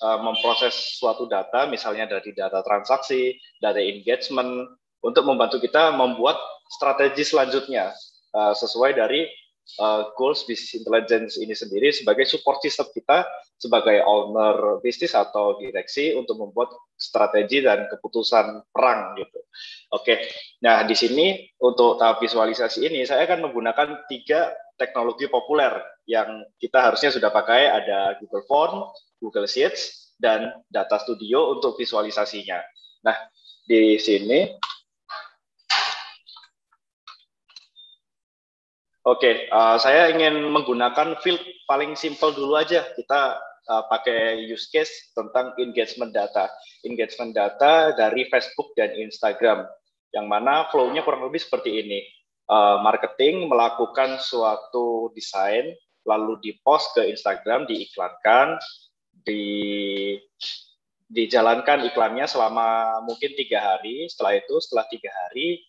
e, memproses suatu data, misalnya dari data transaksi, data engagement, untuk membantu kita membuat strategi selanjutnya e, sesuai dari uh, goals Business intelligence ini sendiri sebagai support system kita sebagai owner bisnis atau direksi untuk membuat strategi dan keputusan perang gitu. Oke, nah di sini untuk tahap visualisasi ini saya akan menggunakan tiga teknologi populer yang kita harusnya sudah pakai ada Google Form, Google Sheets, dan Data Studio untuk visualisasinya. Nah, di sini Oke, okay, uh, eh, saya ingin menggunakan field paling simple dulu aja. Kita uh, pakai use case tentang engagement data. Engagement data dari Facebook dan Instagram, yang mana flow-nya kurang lebih seperti ini. Uh, marketing melakukan suatu desain, lalu di-post ke Instagram, diiklankan, di dijalankan iklannya selama mungkin tiga hari. Setelah itu, setelah tiga hari,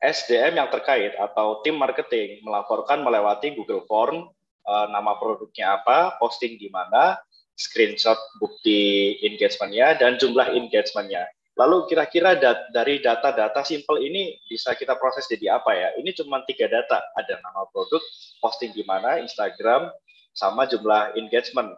SDM yang terkait atau tim marketing melaporkan melewati Google Form uh, nama produknya apa, posting di mana, screenshot bukti engagementnya dan jumlah engagementnya. Lalu kira-kira dat dari data-data simple ini bisa kita proses jadi apa ya? Ini cuma tiga data, ada nama produk, posting di mana, Instagram, sama jumlah engagement.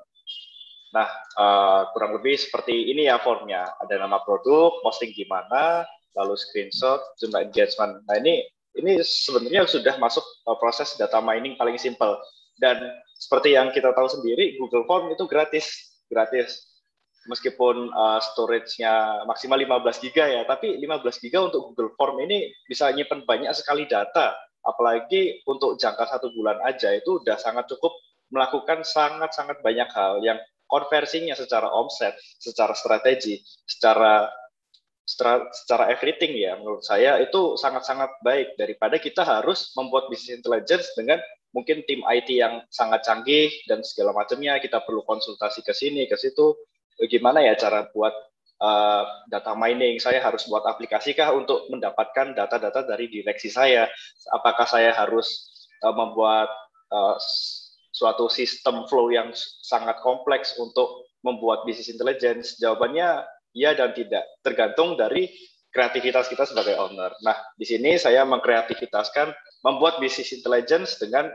Nah, uh, kurang lebih seperti ini ya formnya. Ada nama produk, posting di mana, lalu screenshot, zoom engagement. Nah ini ini sebenarnya sudah masuk uh, proses data mining paling simple Dan seperti yang kita tahu sendiri, Google Form itu gratis, gratis. Meskipun uh, storage-nya maksimal 15 GB ya, tapi 15 GB untuk Google Form ini bisa nyimpan banyak sekali data. Apalagi untuk jangka satu bulan aja itu udah sangat cukup melakukan sangat-sangat banyak hal yang konversinya secara omset, secara strategi, secara secara, secara everything ya menurut saya itu sangat-sangat baik daripada kita harus membuat bisnis intelligence dengan mungkin tim IT yang sangat canggih dan segala macamnya kita perlu konsultasi ke sini ke situ gimana ya cara buat uh, data mining saya harus buat aplikasikah untuk mendapatkan data-data dari direksi saya apakah saya harus uh, membuat uh, suatu sistem flow yang sangat kompleks untuk membuat bisnis intelligence jawabannya iya dan tidak, tergantung dari kreativitas kita sebagai owner. Nah, di sini saya mengkreativitaskan membuat bisnis intelligence dengan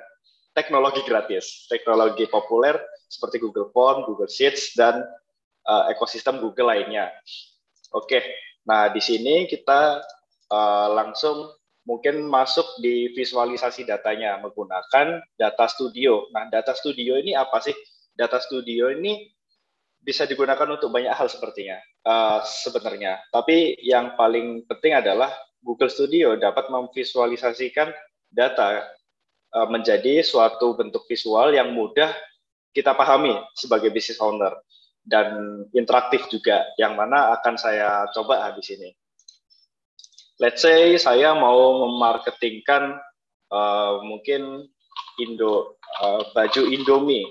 teknologi gratis, teknologi populer seperti Google Form, Google Sheets, dan uh, ekosistem Google lainnya. Oke, nah di sini kita uh, langsung mungkin masuk di visualisasi datanya menggunakan data studio. Nah, data studio ini apa sih? Data studio ini bisa digunakan untuk banyak hal sepertinya. Eh, sebenarnya. Tapi yang paling penting adalah Google Studio dapat memvisualisasikan data uh, menjadi suatu bentuk visual yang mudah kita pahami sebagai business owner dan interaktif juga yang mana akan saya coba habis ah, ini. Let's say saya mau memarketingkan uh, mungkin Indo uh, baju Indomie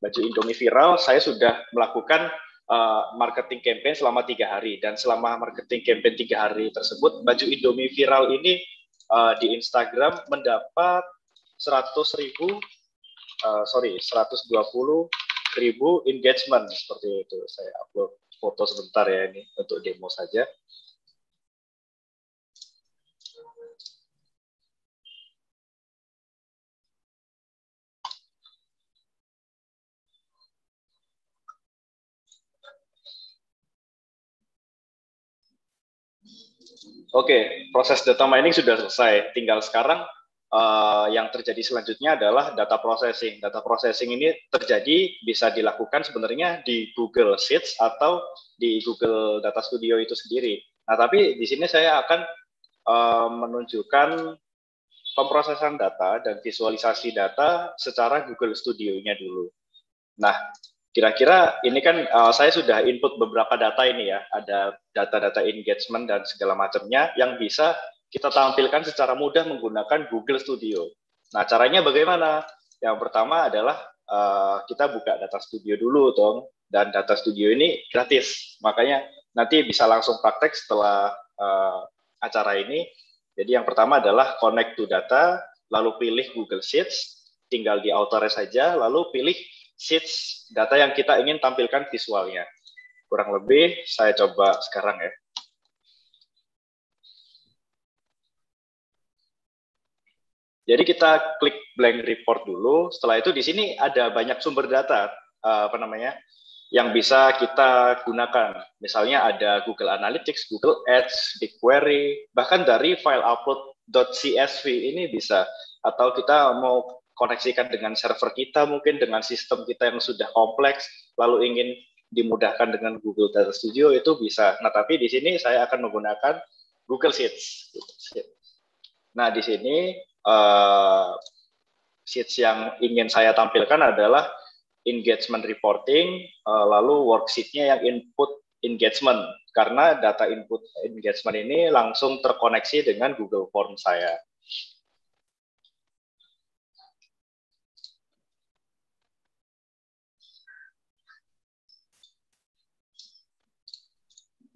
baju Indomie viral, saya sudah melakukan uh, marketing campaign selama tiga hari dan selama marketing campaign tiga hari tersebut baju Indomie viral ini uh, di Instagram mendapat 100 ribu uh, sorry 120 ribu engagement seperti itu saya upload foto sebentar ya ini untuk demo saja Oke, proses data mining sudah selesai. Tinggal sekarang uh, yang terjadi selanjutnya adalah data processing. Data processing ini terjadi bisa dilakukan sebenarnya di Google Sheets atau di Google Data Studio itu sendiri. Nah, tapi di sini saya akan uh, menunjukkan pemrosesan data dan visualisasi data secara Google Studio-nya dulu. Nah, Kira-kira ini kan uh, saya sudah input beberapa data ini ya, ada data-data engagement dan segala macamnya yang bisa kita tampilkan secara mudah menggunakan Google Studio. Nah, caranya bagaimana? Yang pertama adalah uh, kita buka data studio dulu, Tom. Dan data studio ini gratis, makanya nanti bisa langsung praktek setelah uh, acara ini. Jadi yang pertama adalah connect to data, lalu pilih Google Sheets, tinggal di authorize saja, lalu pilih sheets data yang kita ingin tampilkan visualnya. Kurang lebih saya coba sekarang ya. Jadi kita klik blank report dulu. Setelah itu di sini ada banyak sumber data eh, apa namanya yang bisa kita gunakan. Misalnya ada Google Analytics, Google Ads, BigQuery, bahkan dari file upload .csv ini bisa atau kita mau koneksikan dengan server kita mungkin dengan sistem kita yang sudah kompleks lalu ingin dimudahkan dengan Google Data Studio itu bisa. Nah, tapi di sini saya akan menggunakan Google Sheets. Nah, di sini uh, Sheets yang ingin saya tampilkan adalah engagement reporting, uh, lalu worksheetnya yang input engagement. Karena data input engagement ini langsung terkoneksi dengan Google Form saya.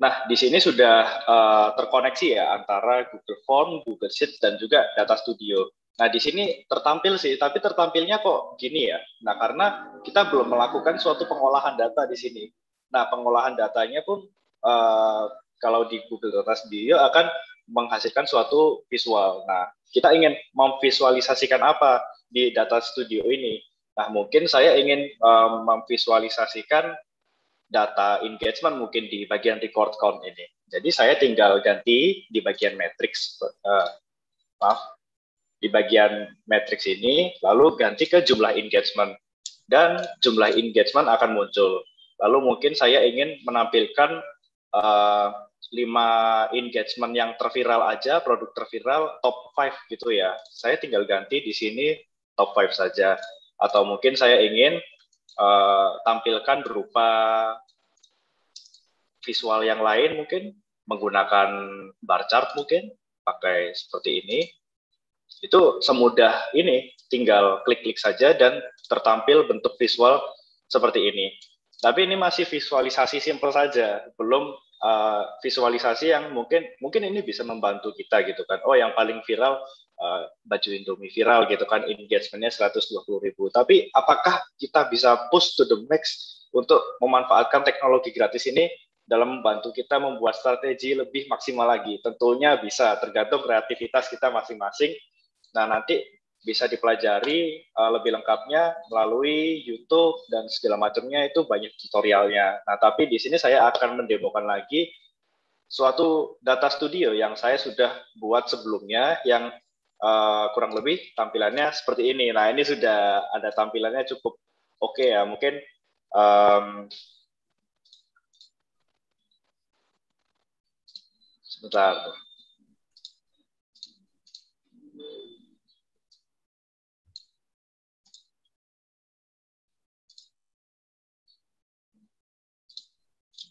Nah, di sini sudah uh, terkoneksi ya antara Google Form, Google Sheet dan juga Data Studio. Nah, di sini tertampil sih, tapi tertampilnya kok gini ya. Nah, karena kita belum melakukan suatu pengolahan data di sini. Nah, pengolahan datanya pun uh, kalau di Google Data Studio akan menghasilkan suatu visual. Nah, kita ingin memvisualisasikan apa di Data Studio ini. Nah, mungkin saya ingin um, memvisualisasikan data engagement mungkin di bagian record count ini. Jadi saya tinggal ganti di bagian matrix, uh, maaf, di bagian matrix ini, lalu ganti ke jumlah engagement. Dan jumlah engagement akan muncul. Lalu mungkin saya ingin menampilkan uh, engagement yang terviral aja, produk terviral top 5 gitu ya. Saya tinggal ganti di sini top 5 saja. Atau mungkin saya ingin Eh, tampilkan berupa visual yang lain mungkin menggunakan bar chart mungkin pakai seperti ini itu semudah ini tinggal klik-klik saja dan tertampil bentuk visual seperti ini tapi ini masih visualisasi simple saja belum uh, visualisasi yang mungkin mungkin ini bisa membantu kita gitu kan oh yang paling viral Eh, baju Indomie viral gitu kan engagementnya 120 ribu. Tapi apakah kita bisa push to the max untuk memanfaatkan teknologi gratis ini dalam membantu kita membuat strategi lebih maksimal lagi? Tentunya bisa tergantung kreativitas kita masing-masing. Nah nanti bisa dipelajari uh, lebih lengkapnya melalui YouTube dan segala macamnya itu banyak tutorialnya. Nah, tapi di sini saya akan mendemokan lagi suatu data studio yang saya sudah buat sebelumnya yang Eh, kurang lebih tampilannya seperti ini. Nah ini sudah ada tampilannya cukup oke okay ya. Mungkin um, sebentar.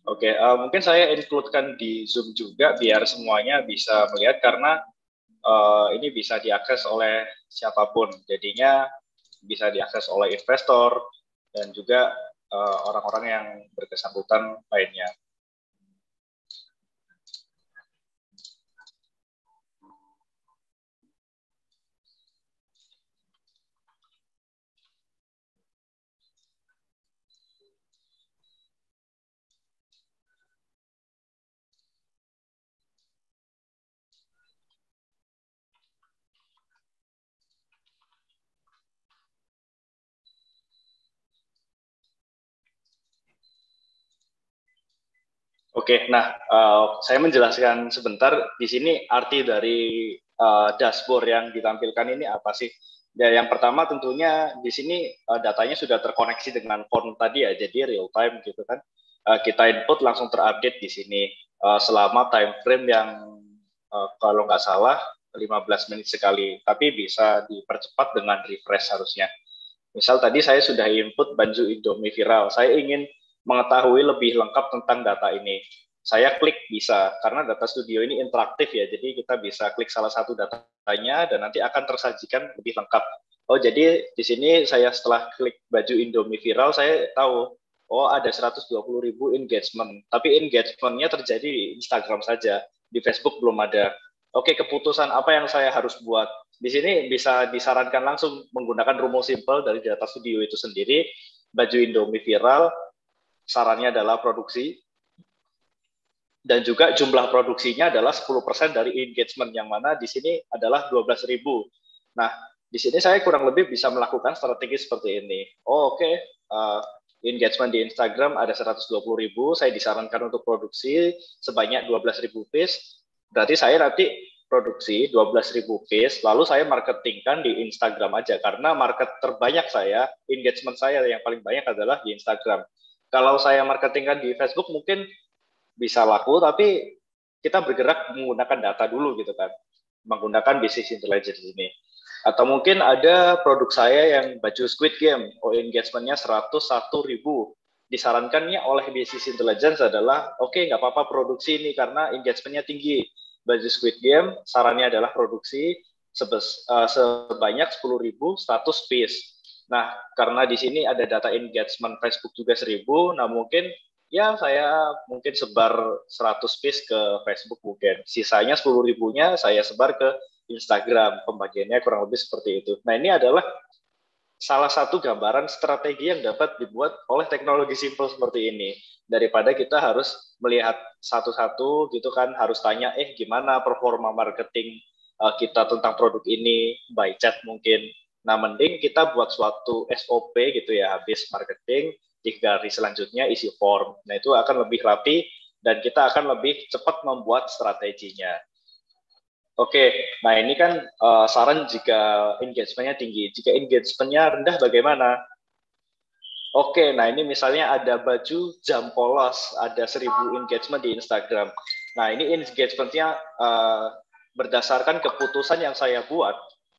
Oke, okay, uh, eh, mungkin saya include-kan di Zoom juga biar semuanya bisa melihat karena uh, ini bisa diakses oleh siapapun. Jadinya bisa diakses oleh investor dan juga eh, orang-orang uh, orang -orang yang berkesambutan lainnya. Oke, nah uh, saya menjelaskan sebentar di sini arti dari uh, dashboard yang ditampilkan ini apa sih? Ya, yang pertama tentunya di sini uh, datanya sudah terkoneksi dengan form tadi ya, jadi real time gitu kan. Uh, kita input langsung terupdate di sini uh, selama time frame yang uh, kalau nggak salah 15 menit sekali, tapi bisa dipercepat dengan refresh harusnya. Misal tadi saya sudah input Banju Indomie viral, saya ingin mengetahui lebih lengkap tentang data ini. Saya klik bisa, karena data studio ini interaktif ya, jadi kita bisa klik salah satu datanya dan nanti akan tersajikan lebih lengkap. Oh, jadi di sini saya setelah klik baju Indomie viral, saya tahu, oh ada 120 ribu engagement. Tapi engagementnya terjadi di Instagram saja, di Facebook belum ada. Oke, keputusan apa yang saya harus buat? Di sini bisa disarankan langsung menggunakan rumus simple dari data studio itu sendiri, baju Indomie viral, sarannya adalah produksi dan juga jumlah produksinya adalah 10% dari engagement yang mana di sini adalah 12.000. Nah, di sini saya kurang lebih bisa melakukan strategi seperti ini. Oh, oke, okay. uh, eh, engagement di Instagram ada 120.000, saya disarankan untuk produksi sebanyak 12.000 piece. Berarti saya nanti produksi 12.000 piece, lalu saya marketingkan di Instagram aja karena market terbanyak saya, engagement saya yang paling banyak adalah di Instagram kalau saya marketing kan di Facebook mungkin bisa laku, tapi kita bergerak menggunakan data dulu gitu kan, menggunakan bisnis intelligence ini. Atau mungkin ada produk saya yang baju Squid Game, oh engagementnya 101 ribu. Disarankannya oleh business intelligence adalah, oke okay, nggak apa-apa produksi ini karena engagementnya tinggi. Baju Squid Game, sarannya adalah produksi sebes, uh, sebanyak 10 ribu 100 piece Nah, karena di sini ada data engagement Facebook juga seribu nah mungkin ya saya mungkin sebar 100 piece ke Facebook mungkin. Sisanya 10 ribunya saya sebar ke Instagram. Pembagiannya kurang lebih seperti itu. Nah, ini adalah salah satu gambaran strategi yang dapat dibuat oleh teknologi simple seperti ini daripada kita harus melihat satu-satu gitu kan harus tanya eh gimana performa marketing eh, kita tentang produk ini by chat mungkin Nah, mending kita buat suatu SOP gitu ya, habis marketing, tiga hari selanjutnya isi form. Nah, itu akan lebih rapi dan kita akan lebih cepat membuat strateginya. Oke, nah ini kan uh, saran jika engagement-nya tinggi. Jika engagement-nya rendah bagaimana? Oke, nah ini misalnya ada baju jam polos, ada seribu engagement di Instagram. Nah ini engagementnya uh, berdasarkan keputusan yang saya buat,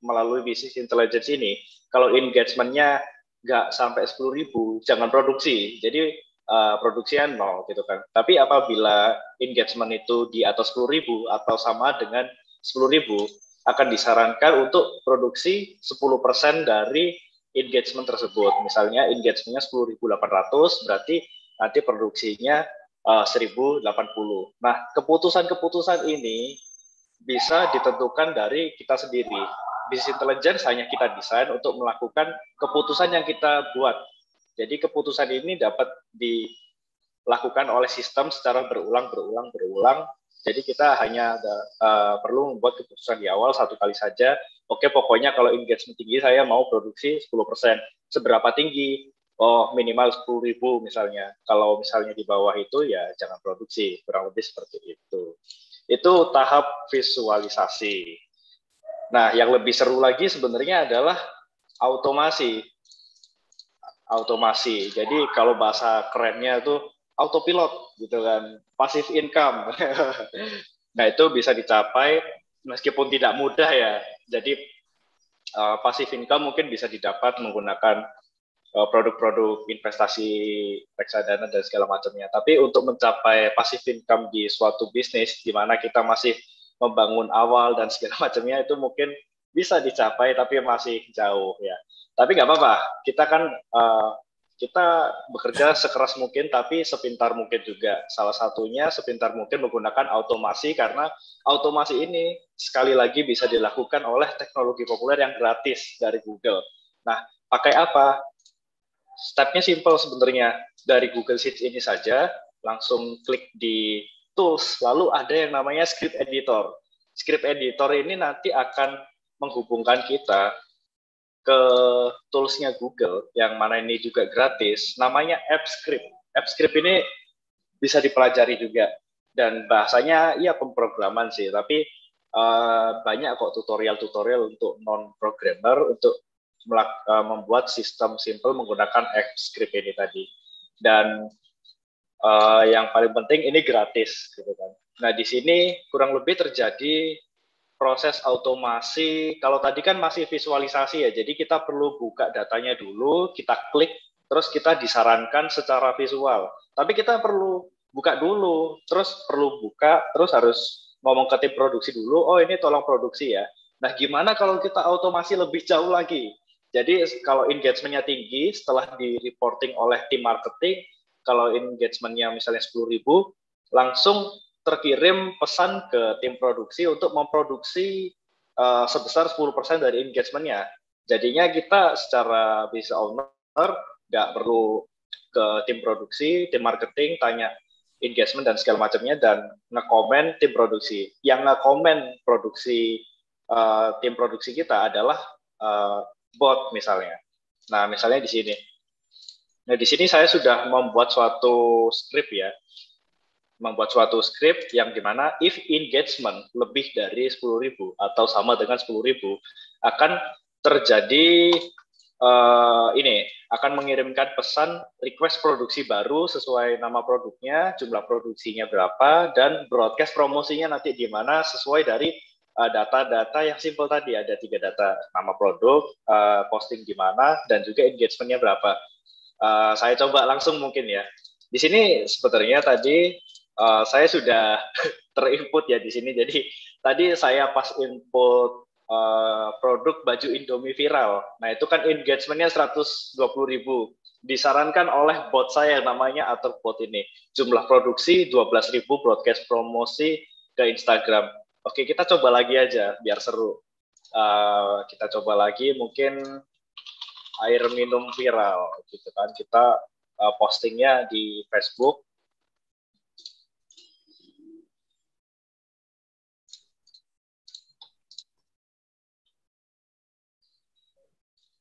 melalui bisnis intelligence ini, kalau engagementnya nggak sampai sepuluh ribu, jangan produksi. Jadi uh, eh, produksinya nol gitu kan. Tapi apabila engagement itu di atas sepuluh ribu atau sama dengan sepuluh ribu, akan disarankan untuk produksi 10% dari engagement tersebut. Misalnya engagementnya ratus berarti nanti produksinya eh, seribu uh, puluh. Nah, keputusan-keputusan ini bisa ditentukan dari kita sendiri bisnis intelligence hanya kita desain untuk melakukan keputusan yang kita buat. Jadi keputusan ini dapat dilakukan oleh sistem secara berulang, berulang, berulang. Jadi kita hanya uh, perlu membuat keputusan di awal satu kali saja. Oke, pokoknya kalau engagement tinggi saya mau produksi 10%. Seberapa tinggi? Oh, minimal 10 ribu misalnya. Kalau misalnya di bawah itu ya jangan produksi. Kurang lebih seperti itu. Itu tahap visualisasi. Nah, yang lebih seru lagi sebenarnya adalah automasi. Automasi. Jadi kalau bahasa kerennya itu autopilot gitu kan, passive income. nah, itu bisa dicapai meskipun tidak mudah ya. Jadi uh, passive income mungkin bisa didapat menggunakan eh, produk-produk investasi reksadana dan segala macamnya. Tapi untuk mencapai passive income di suatu bisnis di mana kita masih membangun awal dan segala macamnya itu mungkin bisa dicapai tapi masih jauh ya. Tapi nggak apa-apa, kita kan uh, kita bekerja sekeras mungkin tapi sepintar mungkin juga. Salah satunya sepintar mungkin menggunakan automasi karena automasi ini sekali lagi bisa dilakukan oleh teknologi populer yang gratis dari Google. Nah, pakai apa? Stepnya simple sebenarnya. Dari Google Sheets ini saja, langsung klik di tools, lalu ada yang namanya script editor. Script editor ini nanti akan menghubungkan kita ke toolsnya Google, yang mana ini juga gratis, namanya Script. AppScript. Script ini bisa dipelajari juga. Dan bahasanya ya pemrograman sih, tapi uh, banyak kok tutorial-tutorial untuk non-programmer, untuk eh, membuat sistem simple menggunakan Script ini tadi. Dan uh, yang paling penting ini gratis gitu kan. Nah, di sini kurang lebih terjadi proses automasi. Kalau tadi kan masih visualisasi ya. Jadi kita perlu buka datanya dulu, kita klik, terus kita disarankan secara visual. Tapi kita perlu buka dulu, terus perlu buka, terus harus ngomong ke tim produksi dulu, oh ini tolong produksi ya. Nah, gimana kalau kita automasi lebih jauh lagi? Jadi kalau engagementnya tinggi, setelah di reporting oleh tim marketing, kalau engagementnya misalnya 10 ribu, langsung terkirim pesan ke tim produksi untuk memproduksi uh, sebesar 10% dari engagementnya. Jadinya kita secara bisa owner nggak perlu ke tim produksi, tim marketing, tanya engagement dan segala macamnya dan ngekomen tim produksi. Yang ngekomen produksi uh, tim produksi kita adalah uh, bot misalnya. Nah misalnya di sini Nah, di sini saya sudah membuat suatu skrip ya. Membuat suatu skrip yang dimana if engagement lebih dari 10.000 atau sama dengan 10.000 akan terjadi uh, ini akan mengirimkan pesan request produksi baru sesuai nama produknya, jumlah produksinya berapa dan broadcast promosinya nanti di mana sesuai dari eh, data-data uh, yang simpel tadi ada tiga data nama produk, uh, posting di mana dan juga engagementnya berapa. Eh, saya coba langsung mungkin ya. Di sini sebenarnya tadi uh, saya sudah terinput ya di sini. Jadi tadi saya pas input uh, produk baju Indomie viral. Nah itu kan engagementnya 120 ribu. Disarankan oleh bot saya namanya Atur Bot ini. Jumlah produksi 12 ribu broadcast promosi ke Instagram. Oke kita coba lagi aja biar seru. Uh, kita coba lagi mungkin air minum viral gitu kan kita uh, postingnya di Facebook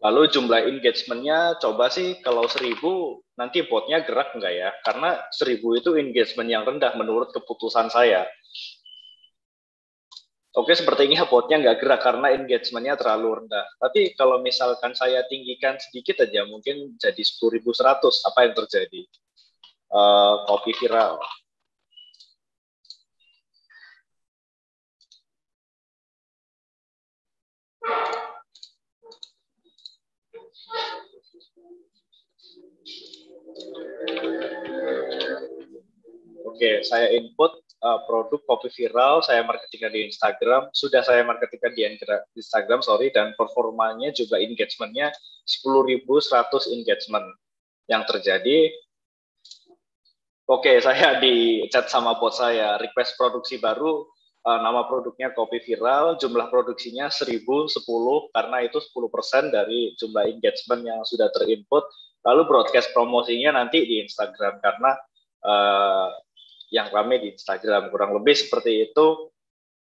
Lalu jumlah engagementnya coba sih kalau seribu nanti botnya gerak nggak ya? Karena seribu itu engagement yang rendah menurut keputusan saya oke okay, ini hapotnya nggak gerak karena engagementnya terlalu rendah. Tapi kalau misalkan saya tinggikan sedikit aja, mungkin jadi 10.100, apa yang terjadi? Uh, viral. Oke, okay, saya input uh, produk kopi viral, saya marketingkan di Instagram, sudah saya marketingkan di Instagram, sorry, dan performanya juga engagementnya 10.100 engagement yang terjadi. Oke, okay, saya di chat sama bos saya, request produksi baru, uh, nama produknya kopi viral, jumlah produksinya 1010 karena itu 10% dari jumlah engagement yang sudah terinput. Lalu broadcast promosinya nanti di Instagram karena uh, yang ramai di Instagram. Kurang lebih seperti itu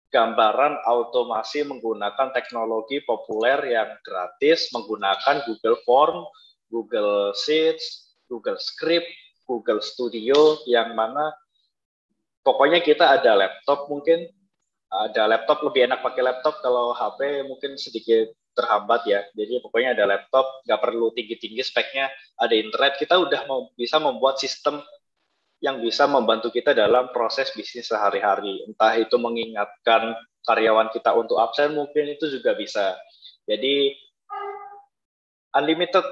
gambaran automasi menggunakan teknologi populer yang gratis menggunakan Google Form, Google Sheets, Google Script, Google Studio yang mana pokoknya kita ada laptop mungkin ada laptop lebih enak pakai laptop kalau HP mungkin sedikit terhambat ya. Jadi pokoknya ada laptop, nggak perlu tinggi-tinggi speknya, ada internet, kita udah mau bisa membuat sistem yang bisa membantu kita dalam proses bisnis sehari-hari. Entah itu mengingatkan karyawan kita untuk absen mungkin itu juga bisa. Jadi unlimited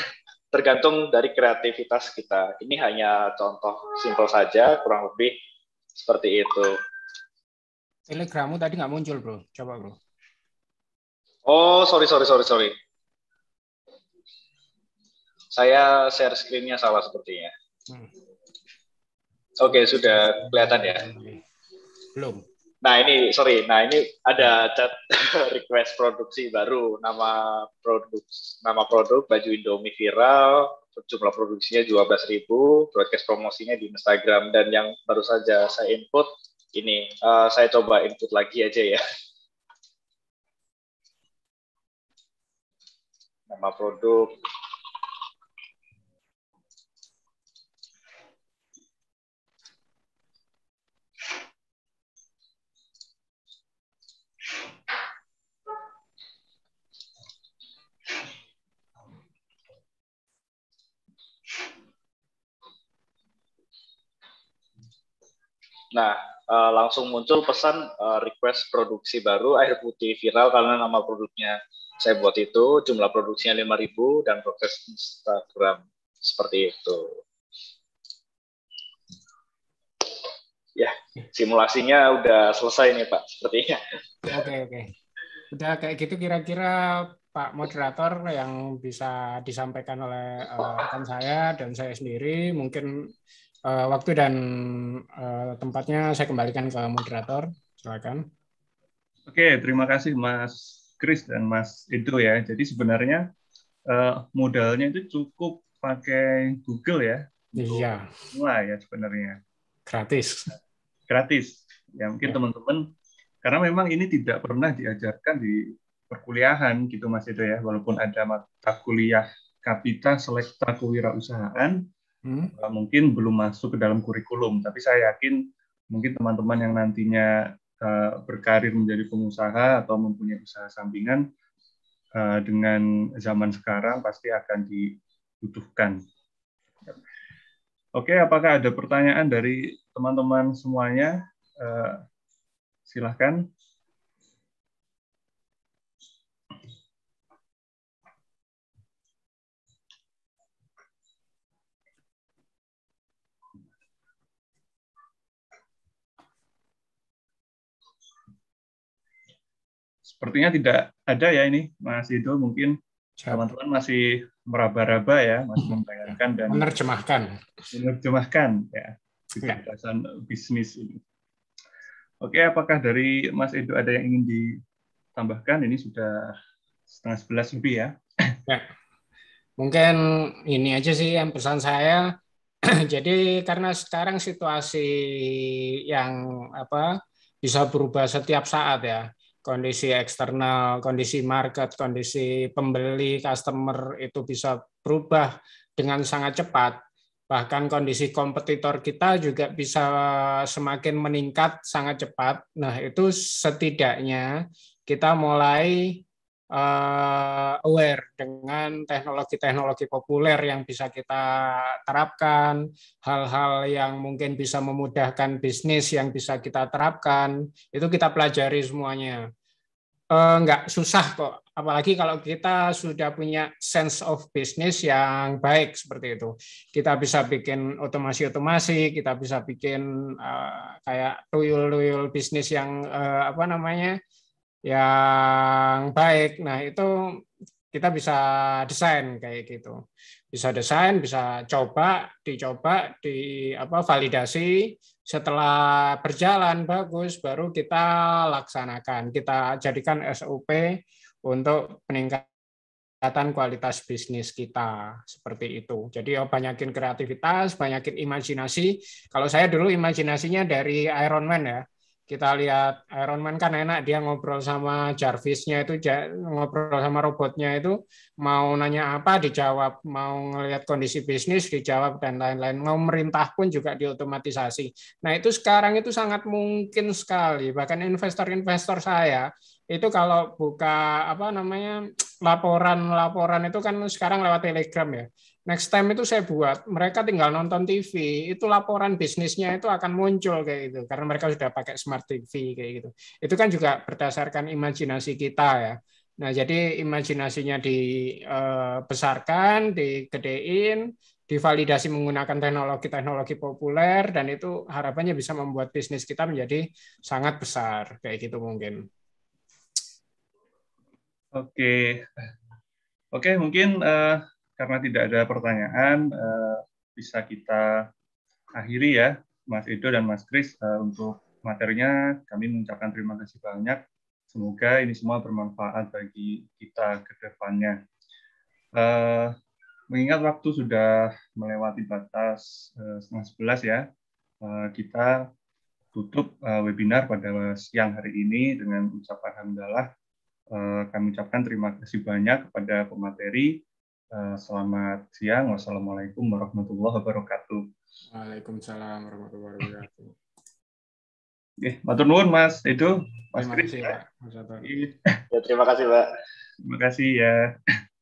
tergantung dari kreativitas kita. Ini hanya contoh simpel saja, kurang lebih seperti itu.
Telegrammu tadi nggak muncul, bro. Coba, bro.
Oh, sorry, sorry, sorry, sorry. Saya share screen-nya salah sepertinya. Hmm. Oke, okay, sudah kelihatan ya? Belum. Nah ini, sorry, nah ini ada chat request produksi baru, nama produk, nama produk baju Indomie viral, jumlah produksinya 12 ribu, broadcast promosinya di Instagram, dan yang baru saja saya input, ini uh, saya coba input lagi aja ya. Nama produk, Nah, uh, langsung muncul pesan uh, request produksi baru air putih viral karena nama produknya saya buat itu, jumlah produksinya 5000 dan proses Instagram seperti itu. Ya, simulasinya udah selesai nih Pak, sepertinya.
Oke, okay, oke. Okay. Udah kayak gitu kira-kira Pak moderator yang bisa disampaikan oleh uh, saya dan saya sendiri mungkin uh, waktu dan uh, tempatnya saya kembalikan ke moderator. Silakan.
Oke, terima kasih Mas Kris dan Mas Edo ya. Jadi sebenarnya uh, modalnya itu cukup pakai Google ya. Iya. mulai ya sebenarnya. Gratis. Gratis. Ya mungkin ya. teman-teman ya. karena memang ini tidak pernah diajarkan di perkuliahan gitu Mas Edo ya, walaupun ada mata kuliah kapita selekta kewirausahaan, hmm. Eh, mungkin belum masuk ke dalam kurikulum, tapi saya yakin mungkin teman-teman yang nantinya uh, berkarir menjadi pengusaha atau mempunyai usaha sampingan uh, dengan zaman sekarang pasti akan dibutuhkan. Oke, apakah ada pertanyaan dari teman-teman semuanya? Uh, silahkan. sepertinya tidak ada ya ini Mas Ido mungkin teman-teman masih meraba-raba ya masih hmm. membayangkan dan menerjemahkan menerjemahkan ya hmm. kegiatan ya. bisnis ini. Oke, apakah dari Mas Edo ada yang ingin ditambahkan? Ini sudah setengah sebelas lebih ya. ya. Mungkin
ini aja sih yang pesan saya. Jadi karena sekarang situasi yang apa bisa berubah setiap saat ya kondisi eksternal, kondisi market, kondisi pembeli, customer itu bisa berubah dengan sangat cepat. Bahkan kondisi kompetitor kita juga bisa semakin meningkat sangat cepat. Nah, itu setidaknya kita mulai uh, aware dengan teknologi-teknologi populer yang bisa kita terapkan, hal-hal yang mungkin bisa memudahkan bisnis yang bisa kita terapkan, itu kita pelajari semuanya. Uh, susah kok, apalagi kalau kita sudah punya sense of business yang baik seperti itu. Kita bisa bikin otomasi-otomasi, kita bisa bikin uh, kayak tuyul-tuyul bisnis yang uh, apa namanya yang baik. Nah, itu kita bisa desain kayak gitu. Bisa desain, bisa coba, dicoba, di apa validasi, setelah berjalan bagus baru kita laksanakan. Kita jadikan SOP untuk peningkatan kualitas bisnis kita seperti itu. Jadi oh, banyakin kreativitas, banyakin imajinasi. Kalau saya dulu imajinasinya dari Iron Man ya kita lihat Iron Man kan enak dia ngobrol sama Jarvisnya itu ngobrol sama robotnya itu mau nanya apa dijawab mau ngelihat kondisi bisnis dijawab dan lain-lain mau merintah pun juga diotomatisasi nah itu sekarang itu sangat mungkin sekali bahkan investor-investor saya itu kalau buka apa namanya laporan-laporan itu kan sekarang lewat Telegram ya next time itu saya buat mereka tinggal nonton TV itu laporan bisnisnya itu akan muncul kayak gitu karena mereka sudah pakai smart TV kayak gitu itu kan juga berdasarkan imajinasi kita ya nah jadi imajinasinya dibesarkan eh, digedein divalidasi menggunakan teknologi-teknologi populer dan itu harapannya bisa membuat bisnis kita menjadi sangat besar kayak gitu mungkin
oke oke mungkin uh karena tidak ada pertanyaan, eh, bisa kita akhiri ya, Mas Edo dan Mas Kris eh, untuk materinya. Kami mengucapkan terima kasih banyak. Semoga ini semua bermanfaat bagi kita ke depannya. Eh, mengingat waktu sudah melewati batas setengah sebelas ya, kita tutup webinar pada siang hari ini dengan ucapan hamdalah. kami ucapkan terima kasih banyak kepada pemateri Eh, selamat siang. Wassalamualaikum warahmatullahi wabarakatuh. Waalaikumsalam warahmatullahi wabarakatuh. Oke, matur nuwun Mas itu
Mas Terima kasih, ya. Pak. Iya.
ya, terima kasih, Pak.
Terima kasih ya.